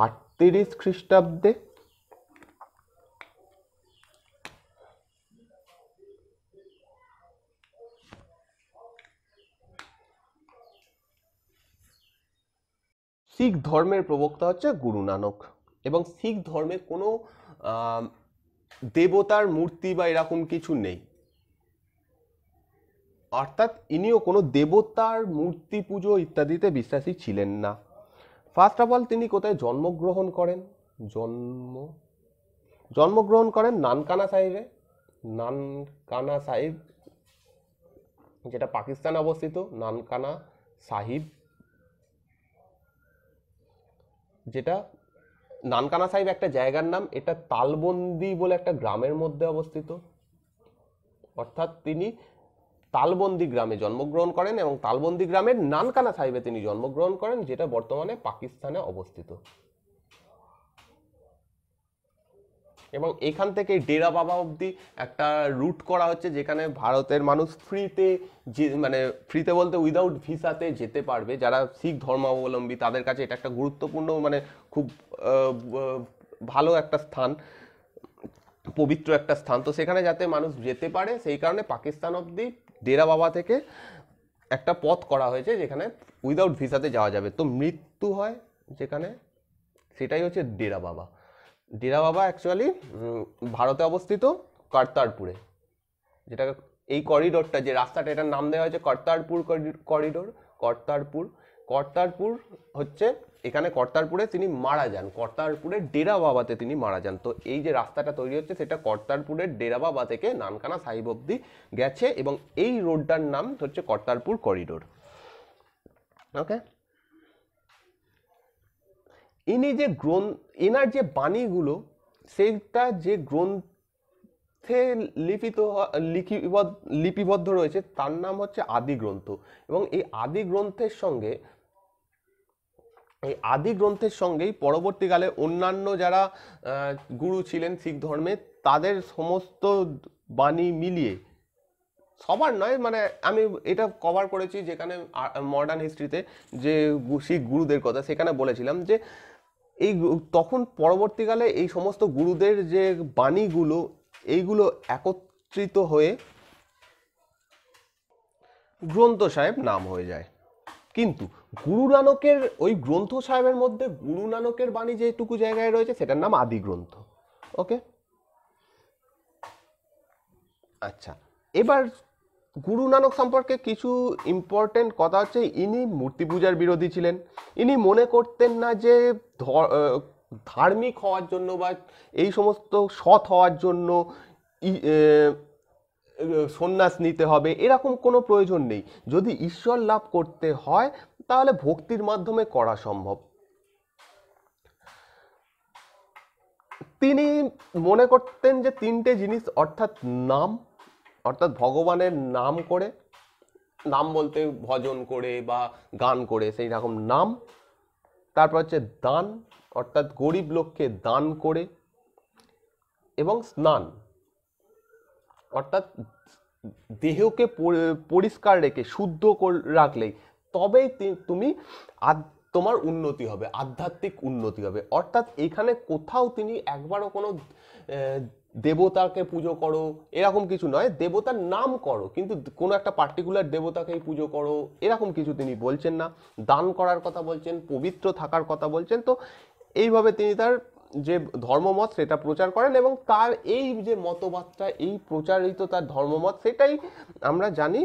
আটত্রিশ খ্রিস্টাব্দে শিখ ধর্মের প্রবক্তা হচ্ছে গুরু নানক এবং শিখ ধর্মে কোনো দেবতার মূর্তি বা এরকম কিছু নেই অর্থাৎ ইনিও কোনো দেবতার মূর্তি পুজো ইত্যাদিতে বিশ্বাসী ছিলেন না ফার্স্ট অফ অল তিনি কোথায় জন্মগ্রহণ করেন জন্ম জন্মগ্রহণ করেন নানকানা সাহেবে নানকানা সাহেব যেটা পাকিস্তান অবস্থিত নানকানা সাহিব যেটা নানকানা সাহেব একটা জায়গার নাম এটা তালবন্দি বলে একটা গ্রামের মধ্যে অবস্থিত অর্থাৎ তিনি তালবন্দি গ্রামে জন্মগ্রহণ করেন এবং তালবন্দি গ্রামের নানকানা সাহেবে তিনি জন্মগ্রহণ করেন যেটা বর্তমানে পাকিস্তানে অবস্থিত এবং এখান থেকে ডেরা বাবা অবধি একটা রুট করা হচ্ছে যেখানে ভারতের মানুষ ফ্রিতে যে মানে ফ্রিতে বলতে উইদাউট ভিসাতে যেতে পারবে যারা শিখ ধর্মাবলম্বী তাদের কাছে এটা একটা গুরুত্বপূর্ণ মানে খুব ভালো একটা স্থান পবিত্র একটা স্থান তো সেখানে যাতে মানুষ যেতে পারে সেই কারণে পাকিস্তান অবধি ডেরা বাবা থেকে একটা পথ করা হয়েছে যেখানে উইদাউট ভিসাতে যাওয়া যাবে তো মৃত্যু হয় যেখানে সেটাই হচ্ছে ডেরা বাবা ডেরা বাবা অ্যাকচুয়ালি ভারতে অবস্থিত কর্তারপুরে যেটা এই করিডোরটা যে রাস্তাটা এটার নাম দেওয়া হয়েছে কর্তারপুর করিডোর কর্তারপুর কর্তারপুর হচ্ছে এখানে কর্তারপুরে তিনি মারা যান কর্তারপুরের ডেরা বাবাতে তিনি মারা যান তো এই যে রাস্তাটা তৈরি হচ্ছে সেটা কর্তারপুরের ডেরা বাবা থেকে নানকানা সাহিব অব্দি গেছে এবং এই রোডটার নাম হচ্ছে কর্তারপুর করিডোর ওকে ইনি যে গ্রন্থ এনার যে বাণীগুলো সেটা যে গ্রন্থে লিপিত লিপিবদ্ধ লিপিবদ্ধ রয়েছে তার নাম হচ্ছে আদি গ্রন্থ এবং এই আদি গ্রন্থের সঙ্গে এই আদি গ্রন্থের সঙ্গেই পরবর্তীকালে অন্যান্য যারা গুরু ছিলেন শিখ ধর্মে তাদের সমস্ত বাণী মিলিয়ে সবার নয় মানে আমি এটা কভার করেছি যেখানে মডার্ন হিস্ট্রিতে যে শিখ গুরুদের কথা সেখানে বলেছিলাম যে এই তখন পরবর্তীকালে এই সমস্ত গুরুদের যে বাণীগুলো এইগুলো একত্রিত হয়ে গ্রন্থ সাহেব নাম হয়ে যায় কিন্তু গুরু নানকের ওই গ্রন্থ সাহেবের মধ্যে গুরু নানকের বাণী যেটুকু জায়গায় রয়েছে সেটার নাম আদি গ্রন্থ ওকে আচ্ছা এবার গুরু নানক সম্পর্কে কিছু ইম্পর্টেন্ট কথা হচ্ছে ইনি মূর্তি পূজার বিরোধী ছিলেন ইনি মনে করতেন না যে ধার্মিক হওয়ার জন্য বা এই সমস্ত সৎ হওয়ার জন্য সন্ন্যাস নিতে হবে এরকম কোনো প্রয়োজন নেই যদি ঈশ্বর লাভ করতে হয় তাহলে ভক্তির মাধ্যমে করা সম্ভব তিনি মনে করতেন যে তিনটে জিনিস অর্থাৎ নাম অর্থাৎ ভগবানের নাম করে নাম বলতে ভজন করে বা গান করে সেই রকম নাম তারপর হচ্ছে দান অর্থাৎ গরিব লোককে দান করে এবং স্নান অর্থাৎ দেহকে পরিষ্কার রেখে শুদ্ধ রাখলেই তবেই তুমি তোমার উন্নতি হবে আধ্যাত্মিক উন্নতি হবে অর্থাৎ এখানে কোথাও তিনি একবারও কোনো দেবতাকে পুজো করো এরকম কিছু নয় দেবতার নাম করো কিন্তু কোনো একটা পার্টিকুলার দেবতাকেই পুজো করো এরকম কিছু তিনি বলছেন না দান করার কথা বলছেন পবিত্র থাকার কথা বলছেন তো এইভাবে তিনি তার যে ধর্মমত সেটা প্রচার করেন এবং তার এই যে মতবাদটা এই প্রচারিত তার ধর্মমত সেটাই আমরা জানি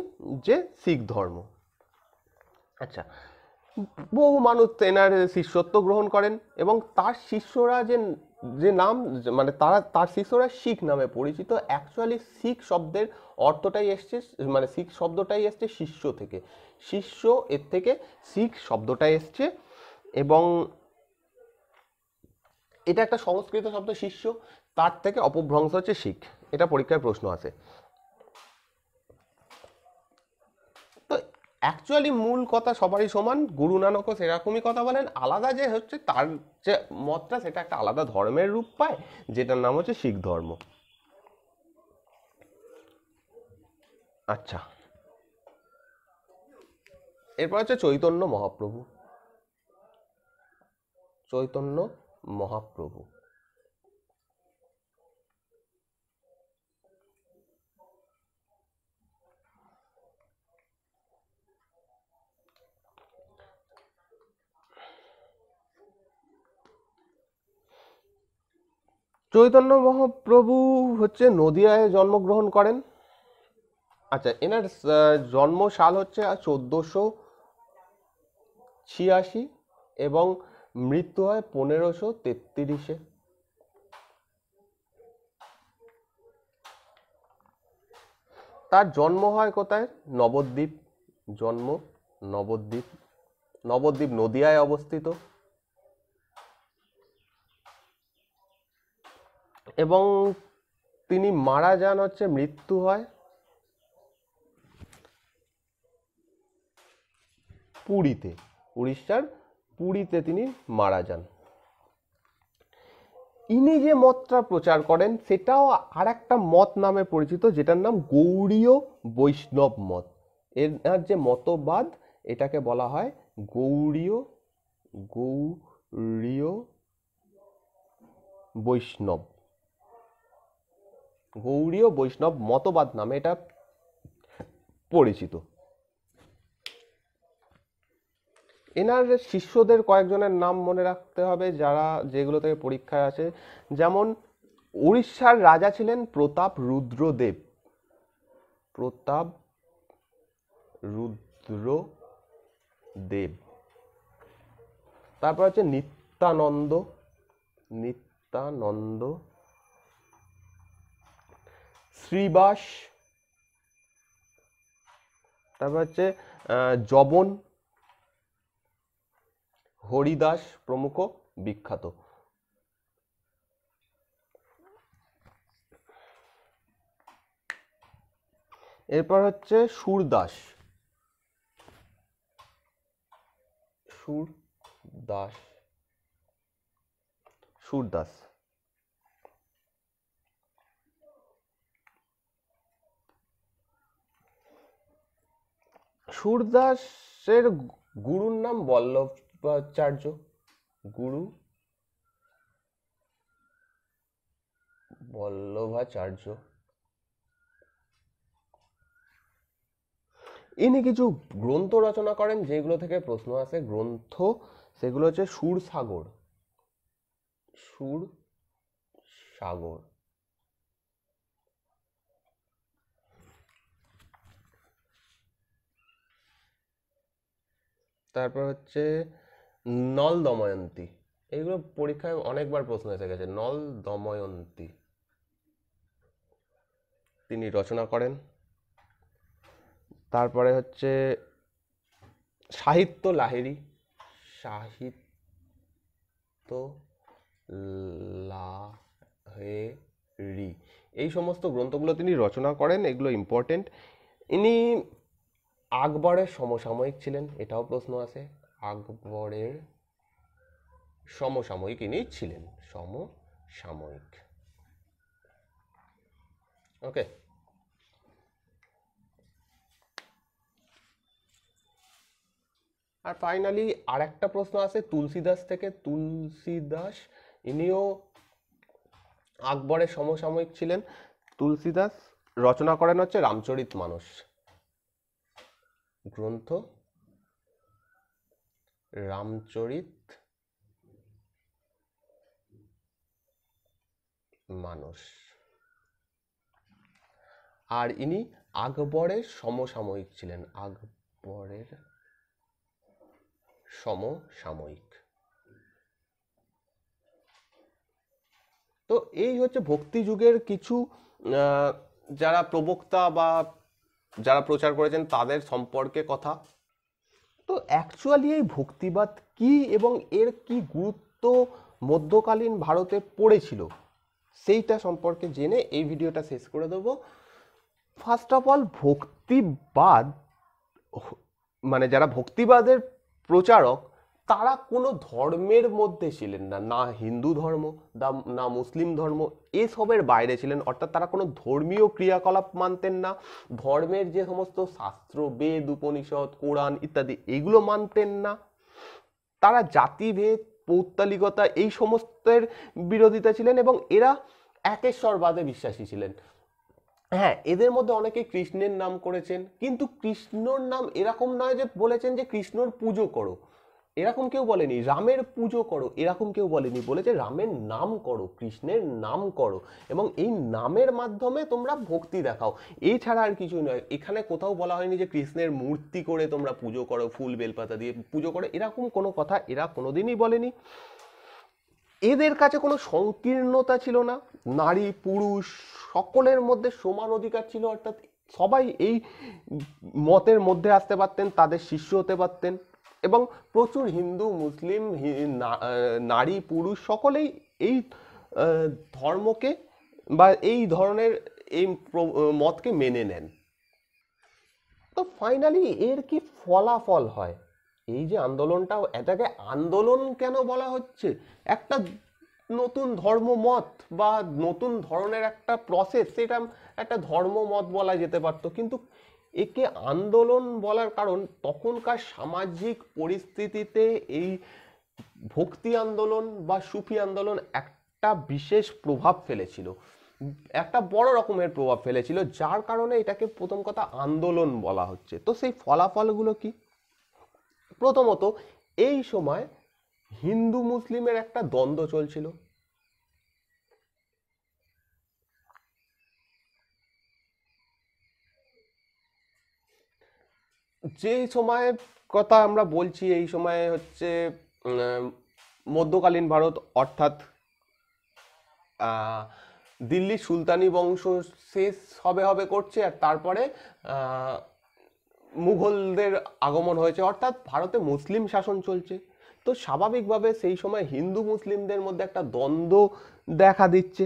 যে শিখ ধর্ম আচ্ছা বহু মানুষ তেনার শিষ্যত্ব গ্রহণ করেন এবং তার শিষ্যরা যে যে নাম মানে তারা তার শিষ্যরা শিখ নামে পরিচিত অ্যাকচুয়ালি শিখ শব্দের অর্থটাই এসছে মানে শিখ শব্দটাই এসছে শিষ্য থেকে শিষ্য এর থেকে শিখ শব্দটা এসছে এবং এটা একটা সংস্কৃত শব্দ শিষ্য তার থেকে অপভ্রংশ হচ্ছে শিখ এটা পরীক্ষায় প্রশ্ন আছে অ্যাকচুয়ালি মূল কথা সবারই সমান গুরু নানকও সেরকমই কথা বলেন আলাদা যে হচ্ছে তার যে মতটা সেটা একটা আলাদা ধর্মের রূপ পায় যেটার নাম হচ্ছে শিখ ধর্ম আচ্ছা এরপর হচ্ছে চৈতন্য মহাপ্রভু চৈতন্য মহাপ্রভু চৈতন্য মহাপ্রভু হচ্ছে নদিয়ায় জন্মগ্রহণ করেন আচ্ছা এনার জন্ম সাল হচ্ছে চোদ্দোশো ছিয়াশি এবং মৃত্যু হয় পনেরোশো তেত্রিশে তার জন্ম হয় কোথায় নবদ্বীপ জন্ম নবদ্বীপ নবদ্বীপ নদিয়ায় অবস্থিত এবং তিনি মারা যান হচ্ছে মৃত্যু হয় পুরীতে উড়িষ্যার পুরীতে তিনি মারা যান ইনি যে মতটা প্রচার করেন সেটাও আর একটা মত নামে পরিচিত যেটার নাম গৌড়ীয় বৈষ্ণব মত এর যে মতবাদ এটাকে বলা হয় গৌড়ীয় গৌড়ীয় বৈষ্ণব গৌড়ীয় বৈষ্ণব মতবাদ নামে এটা পরিচিত এনার শিষ্যদের কয়েকজনের নাম মনে রাখতে হবে যারা যেগুলো থেকে পরীক্ষায় আছে যেমন উড়িষ্যার রাজা ছিলেন প্রতাপ রুদ্রদেব প্রতাপ রুদ্রদেব তারপর হচ্ছে নিত্যানন্দ নিত্যানন্দ শ্রীবাস তারপর হচ্ছে জবন হরিদাস প্রমুখ বিখ্যাত এরপর হচ্ছে সুরদাস সুরদাস সুরদাস সুরদাসের গুরুর নাম বল্লভাচার্য গুরু বল্লভাচার্য ইনি কিছু গ্রন্থ রচনা করেন যেগুলো থেকে প্রশ্ন আসে গ্রন্থ সেগুলো হচ্ছে সুর সাগর সুর সাগর তারপর হচ্ছে নল দময়ন্তী এইগুলো পরীক্ষায় অনেকবার প্রশ্ন এসে গেছে নল দময়ন্তী তিনি রচনা করেন তারপরে হচ্ছে সাহিত্য লাহিড়ি সাহিত্য লাহেরি এই সমস্ত গ্রন্থগুলো তিনি রচনা করেন এগুলো ইম্পর্টেন্ট ইনি আকবরের সমসাময়িক ছিলেন এটাও প্রশ্ন আছে আকবরের সমসাময়িক ইনি ছিলেন সমসাময়িক ওকে আর ফাইনালি আর একটা প্রশ্ন আছে তুলসীদাস থেকে তুলসীদাস ইনিও আকবরের সমসাময়িক ছিলেন তুলসীদাস রচনা করেন হচ্ছে রামচরিত মানস গ্রন্থ রামচরিত মানুষ আর ইনি আকবরের সমসাময়িক ছিলেন আকবরের সমসাময়িক তো এই হচ্ছে ভক্তিযুগের কিছু যারা প্রবক্তা বা যারা প্রচার করেছেন তাদের সম্পর্কে কথা তো অ্যাকচুয়ালি এই ভক্তিবাদ কি এবং এর কি গুরুত্ব মধ্যকালীন ভারতে পড়েছিল সেইটা সম্পর্কে জেনে এই ভিডিওটা শেষ করে দেবো ফার্স্ট অফ অল ভক্তিবাদ মানে যারা ভক্তিবাদের প্রচারক তারা কোনো ধর্মের মধ্যে ছিলেন না না হিন্দু ধর্ম না মুসলিম ধর্ম এসবের বাইরে ছিলেন অর্থাৎ তারা কোনো ধর্মীয় ক্রিয়াকলাপ মানতেন না ধর্মের যে সমস্ত শাস্ত্র বেদ উপনিষদ কোরআন ইত্যাদি এগুলো মানতেন না তারা জাতিভেদ পৌত্তালিকতা এই সমস্তের বিরোধিতা ছিলেন এবং এরা একেশ্বরবাদে বিশ্বাসী ছিলেন হ্যাঁ এদের মধ্যে অনেকে কৃষ্ণের নাম করেছেন কিন্তু কৃষ্ণর নাম এরকম নয় যে বলেছেন যে কৃষ্ণর পুজো করো এরকম কেউ বলেনি রামের পুজো করো এরকম কেউ বলেনি বলেছে রামের নাম করো কৃষ্ণের নাম করো এবং এই নামের মাধ্যমে তোমরা ভক্তি দেখাও এছাড়া আর কিছুই নয় এখানে কোথাও বলা হয়নি যে কৃষ্ণের মূর্তি করে তোমরা পুজো করো ফুল বেলপাতা দিয়ে পুজো করো এরকম কোনো কথা এরা কোনোদিনই বলেনি এদের কাছে কোনো সংকীর্ণতা ছিল না নারী পুরুষ সকলের মধ্যে সমান অধিকার ছিল অর্থাৎ সবাই এই মতের মধ্যে আসতে পারতেন তাদের শিষ্য হতে পারতেন এবং প্রচুর হিন্দু মুসলিম নারী পুরুষ সকলেই এই ধর্মকে বা এই ধরনের এই মতকে মেনে নেন তো ফাইনালি এর কি ফলাফল হয় এই যে আন্দোলনটা এটাকে আন্দোলন কেন বলা হচ্ছে একটা নতুন ধর্ম মত বা নতুন ধরনের একটা প্রসেস সেটা একটা ধর্ম মত বলা যেতে পারতো কিন্তু একে আন্দোলন বলার কারণ তখনকার সামাজিক পরিস্থিতিতে এই ভক্তি আন্দোলন বা সুফি আন্দোলন একটা বিশেষ প্রভাব ফেলেছিল একটা বড় রকমের প্রভাব ফেলেছিল যার কারণে এটাকে প্রথম কথা আন্দোলন বলা হচ্ছে তো সেই ফলাফলগুলো কি প্রথমত এই সময় হিন্দু মুসলিমের একটা দ্বন্দ্ব চলছিল যে সময়ের কথা আমরা বলছি এই সময়ে হচ্ছে মধ্যকালীন ভারত অর্থাৎ দিল্লির সুলতানি বংশ শেষ হবে হবে করছে আর তারপরে মুঘলদের আগমন হয়েছে অর্থাৎ ভারতে মুসলিম শাসন চলছে তো স্বাভাবিকভাবে সেই সময় হিন্দু মুসলিমদের মধ্যে একটা দ্বন্দ্ব দেখা দিচ্ছে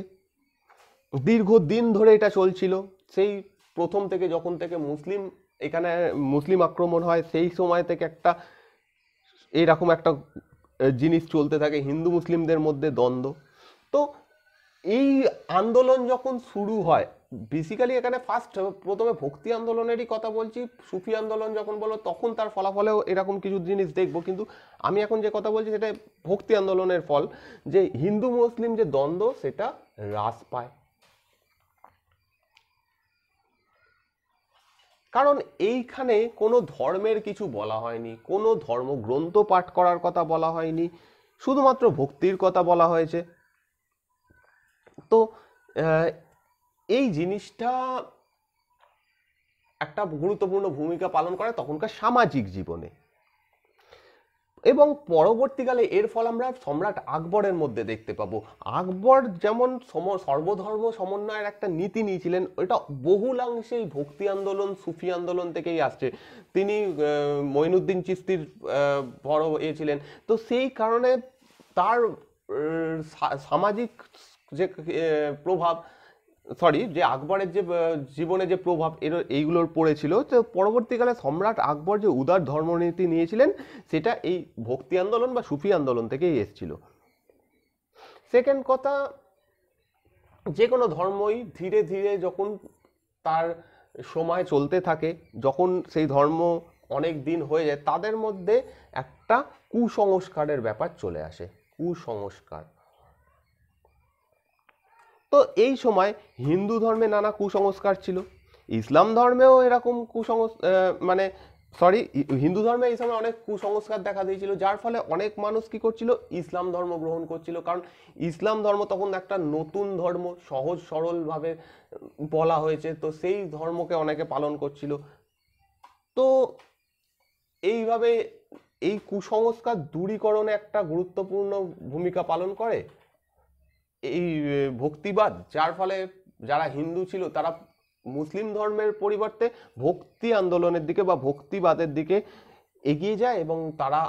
দীর্ঘদিন ধরে এটা চলছিল সেই প্রথম থেকে যখন থেকে মুসলিম এখানে মুসলিম আক্রমণ হয় সেই সময় থেকে একটা এইরকম একটা জিনিস চলতে থাকে হিন্দু মুসলিমদের মধ্যে দ্বন্দ্ব তো এই আন্দোলন যখন শুরু হয় বেসিক্যালি এখানে ফার্স্ট প্রথমে ভক্তি আন্দোলনেরই কথা বলছি সুফি আন্দোলন যখন বলো তখন তার ফলাফলেও এরকম কিছু জিনিস দেখব কিন্তু আমি এখন যে কথা বলছি সেটা ভক্তি আন্দোলনের ফল যে হিন্দু মুসলিম যে দ্বন্দ্ব সেটা হ্রাস পায় কারণ এইখানে কোনো ধর্মের কিছু বলা হয়নি কোনো ধর্মগ্রন্থ পাঠ করার কথা বলা হয়নি শুধুমাত্র ভক্তির কথা বলা হয়েছে তো এই জিনিসটা একটা গুরুত্বপূর্ণ ভূমিকা পালন করে তখনকার সামাজিক জীবনে এবং পরবর্তীকালে এর ফল আমরা সম্রাট আকবরের মধ্যে দেখতে পাবো আকবর যেমন সম সর্বধর্ম সমন্বয়ের একটা নীতি নিয়েছিলেন ওটা বহুলাংশেই ভক্তি আন্দোলন সুফি আন্দোলন থেকেই আসছে তিনি মঈনুদ্দিন চিস্তির বড় এ ছিলেন তো সেই কারণে তার সামাজিক যে প্রভাব সরি যে আকবরের যে জীবনে যে প্রভাব এর এইগুলোর পড়েছিল তো পরবর্তীকালে সম্রাট আকবর যে উদার ধর্মনীতি নিয়েছিলেন সেটা এই ভক্তি আন্দোলন বা সুফি আন্দোলন থেকেই এসেছিল সেকেন্ড কথা যে কোনো ধর্মই ধীরে ধীরে যখন তার সময় চলতে থাকে যখন সেই ধর্ম অনেক দিন হয়ে যায় তাদের মধ্যে একটা কুসংস্কারের ব্যাপার চলে আসে কুসংস্কার তো এই সময় হিন্দু ধর্মে নানা কুসংস্কার ছিল ইসলাম ধর্মেও এরকম কুসংস মানে সরি হিন্দু ধর্মে এই সময় অনেক কুসংস্কার দেখা দিয়েছিল যার ফলে অনেক মানুষ কি করছিল ইসলাম ধর্ম গ্রহণ করছিল কারণ ইসলাম ধর্ম তখন একটা নতুন ধর্ম সহজ সরলভাবে বলা হয়েছে তো সেই ধর্মকে অনেকে পালন করছিল তো এইভাবে এই কুসংস্কার দূরীকরণে একটা গুরুত্বপূর্ণ ভূমিকা পালন করে এই ভক্তিবাদ যার ফলে যারা হিন্দু ছিল তারা মুসলিম ধর্মের পরিবর্তে ভক্তি আন্দোলনের দিকে বা ভক্তিবাদের দিকে এগিয়ে যায় এবং তারা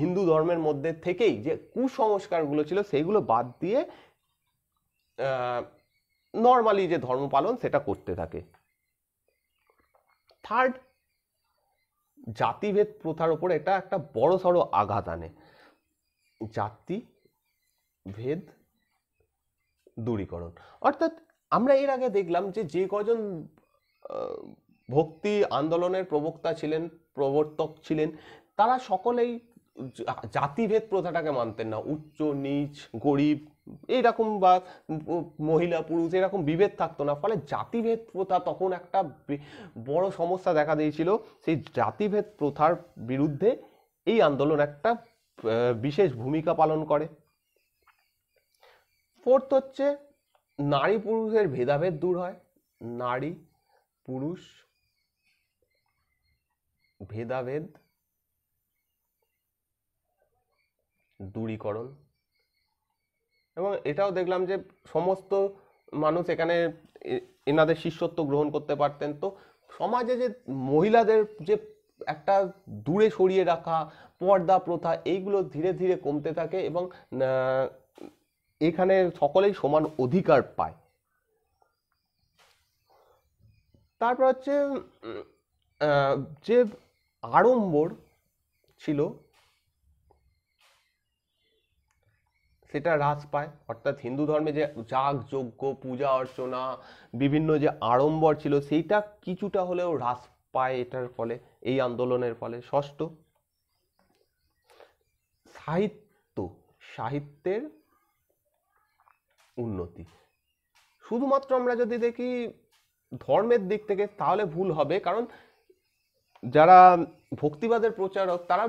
হিন্দু ধর্মের মধ্যে থেকেই যে কুসংস্কারগুলো ছিল সেইগুলো বাদ দিয়ে নর্মালি যে ধর্ম পালন সেটা করতে থাকে থার্ড জাতিভেদ প্রথার ওপর এটা একটা বড় সড়ো আঘাত আনে জাতি ভেদ দূরীকরণ অর্থাৎ আমরা এর আগে দেখলাম যে যে কজন ভক্তি আন্দোলনের প্রবক্তা ছিলেন প্রবর্তক ছিলেন তারা সকলেই জাতিভেদ প্রথাটাকে মানতেন না উচ্চ নিচ গরিব এইরকম বা মহিলা পুরুষ এরকম বিভেদ থাকতো না ফলে জাতিভেদ প্রথা তখন একটা বড় সমস্যা দেখা দিয়েছিল সেই জাতিভেদ প্রথার বিরুদ্ধে এই আন্দোলন একটা বিশেষ ভূমিকা পালন করে ফোর্থ হচ্ছে নারী পুরুষের ভেদাভেদ দূর হয় নারী পুরুষ ভেদাভেদ দূরীকরণ এবং এটাও দেখলাম যে সমস্ত মানুষ এখানে এনাদের শিষ্যত্ব গ্রহণ করতে পারতেন তো সমাজে যে মহিলাদের যে একটা দূরে সরিয়ে রাখা পর্দা প্রথা এইগুলো ধীরে ধীরে কমতে থাকে এবং এখানে সকলেই সমান অধিকার পায় তারপর হচ্ছে যে আড়ম্বর ছিল সেটা হ্রাস পায় অর্থাৎ হিন্দু ধর্মে যে যাগ যজ্ঞ পূজা অর্চনা বিভিন্ন যে আড়ম্বর ছিল সেইটা কিছুটা হলেও হ্রাস পায় এটার ফলে এই আন্দোলনের ফলে ষষ্ঠ সাহিত্য সাহিত্যের উন্নতি শুধুমাত্র আমরা যদি দেখি ধর্মের দিক থেকে তাহলে ভুল হবে কারণ যারা ভক্তিবাদের প্রচারক তারা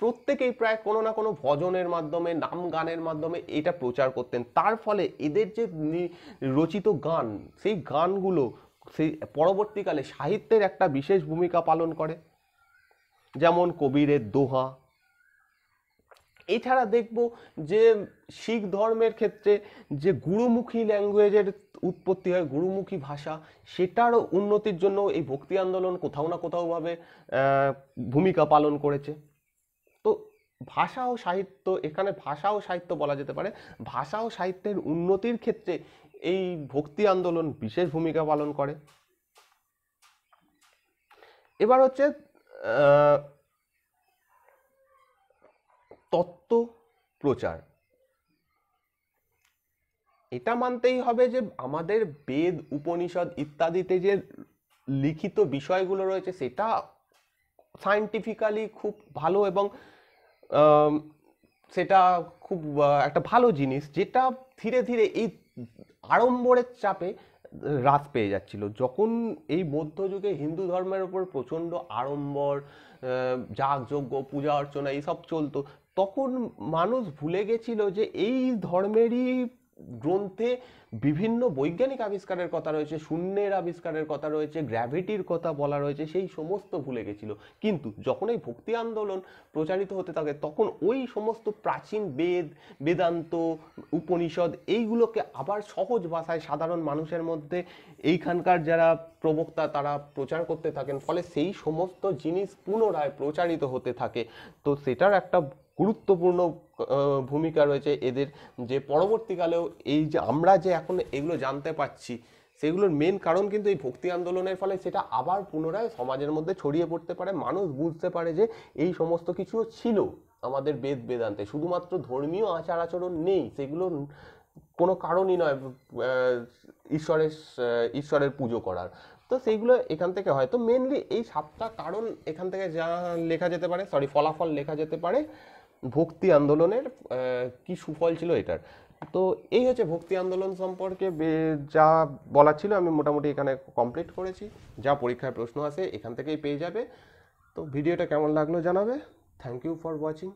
প্রত্যেকেই প্রায় কোনো না কোনো ভজনের মাধ্যমে নাম গানের মাধ্যমে এটা প্রচার করতেন তার ফলে এদের যে রচিত গান সেই গানগুলো সেই পরবর্তীকালে সাহিত্যের একটা বিশেষ ভূমিকা পালন করে যেমন কবিরের দোহা এছাড়া দেখব যে শিখ ধর্মের ক্ষেত্রে যে গুরুমুখী ল্যাঙ্গুয়েজের উৎপত্তি হয় গুরুমুখী ভাষা সেটারও উন্নতির জন্য এই ভক্তি আন্দোলন কোথাও না কোথাওভাবে ভূমিকা পালন করেছে তো ভাষা ও সাহিত্য এখানে ভাষা ও সাহিত্য বলা যেতে পারে ভাষা ও সাহিত্যের উন্নতির ক্ষেত্রে এই ভক্তি আন্দোলন বিশেষ ভূমিকা পালন করে এবার হচ্ছে তত্ত্ব প্রচার এটা মানতেই হবে যে আমাদের বেদ উপনিষদ ইত্যাদিতে যে লিখিত বিষয়গুলো রয়েছে সেটা সায়েন্টিফিক্যালি খুব ভালো এবং সেটা খুব একটা ভালো জিনিস যেটা ধীরে ধীরে এই আড়ম্বরের চাপে হ্রাস পেয়ে যাচ্ছিল যখন এই মধ্যযুগে হিন্দু ধর্মের ওপর প্রচণ্ড আড়ম্বর যাগযজ্ঞ পূজা অর্চনা এইসব চলতো তখন মানুষ ভুলে গেছিল যে এই ধর্মেরই গ্রন্থে বিভিন্ন বৈজ্ঞানিক আবিষ্কারের কথা রয়েছে শূন্যের আবিষ্কারের কথা রয়েছে গ্র্যাভিটির কথা বলা রয়েছে সেই সমস্ত ভুলে গেছিল কিন্তু যখন এই ভক্তি আন্দোলন প্রচারিত হতে থাকে তখন ওই সমস্ত প্রাচীন বেদ বেদান্ত উপনিষদ এইগুলোকে আবার সহজ ভাষায় সাধারণ মানুষের মধ্যে এইখানকার যারা প্রবক্তা তারা প্রচার করতে থাকেন ফলে সেই সমস্ত জিনিস পুনরায় প্রচারিত হতে থাকে তো সেটার একটা গুরুত্বপূর্ণ ভূমিকা রয়েছে এদের যে পরবর্তীকালেও এই যে আমরা যে এখন এগুলো জানতে পারছি সেগুলোর মেন কারণ কিন্তু এই ভক্তি আন্দোলনের ফলে সেটা আবার পুনরায় সমাজের মধ্যে ছড়িয়ে পড়তে পারে মানুষ বুঝতে পারে যে এই সমস্ত কিছুও ছিল আমাদের বেদ বেদান্তে শুধুমাত্র ধর্মীয় আচার আচরণ নেই সেগুলো কোনো কারণই নয় ঈশ্বরের ঈশ্বরের পুজো করার তো সেইগুলো এখান থেকে হয় তো মেনলি এই সাতটা কারণ এখান থেকে যা লেখা যেতে পারে সরি ফলাফল লেখা যেতে পারে ভক্তি আন্দোলনের কি সুফল ছিল এটার তো এই হচ্ছে ভক্তি আন্দোলন সম্পর্কে যা বলা ছিল আমি মোটামুটি এখানে কমপ্লিট করেছি যা পরীক্ষায় প্রশ্ন আসে এখান থেকেই পেয়ে যাবে তো ভিডিওটা কেমন লাগলো জানাবে থ্যাংক ইউ ফর ওয়াচিং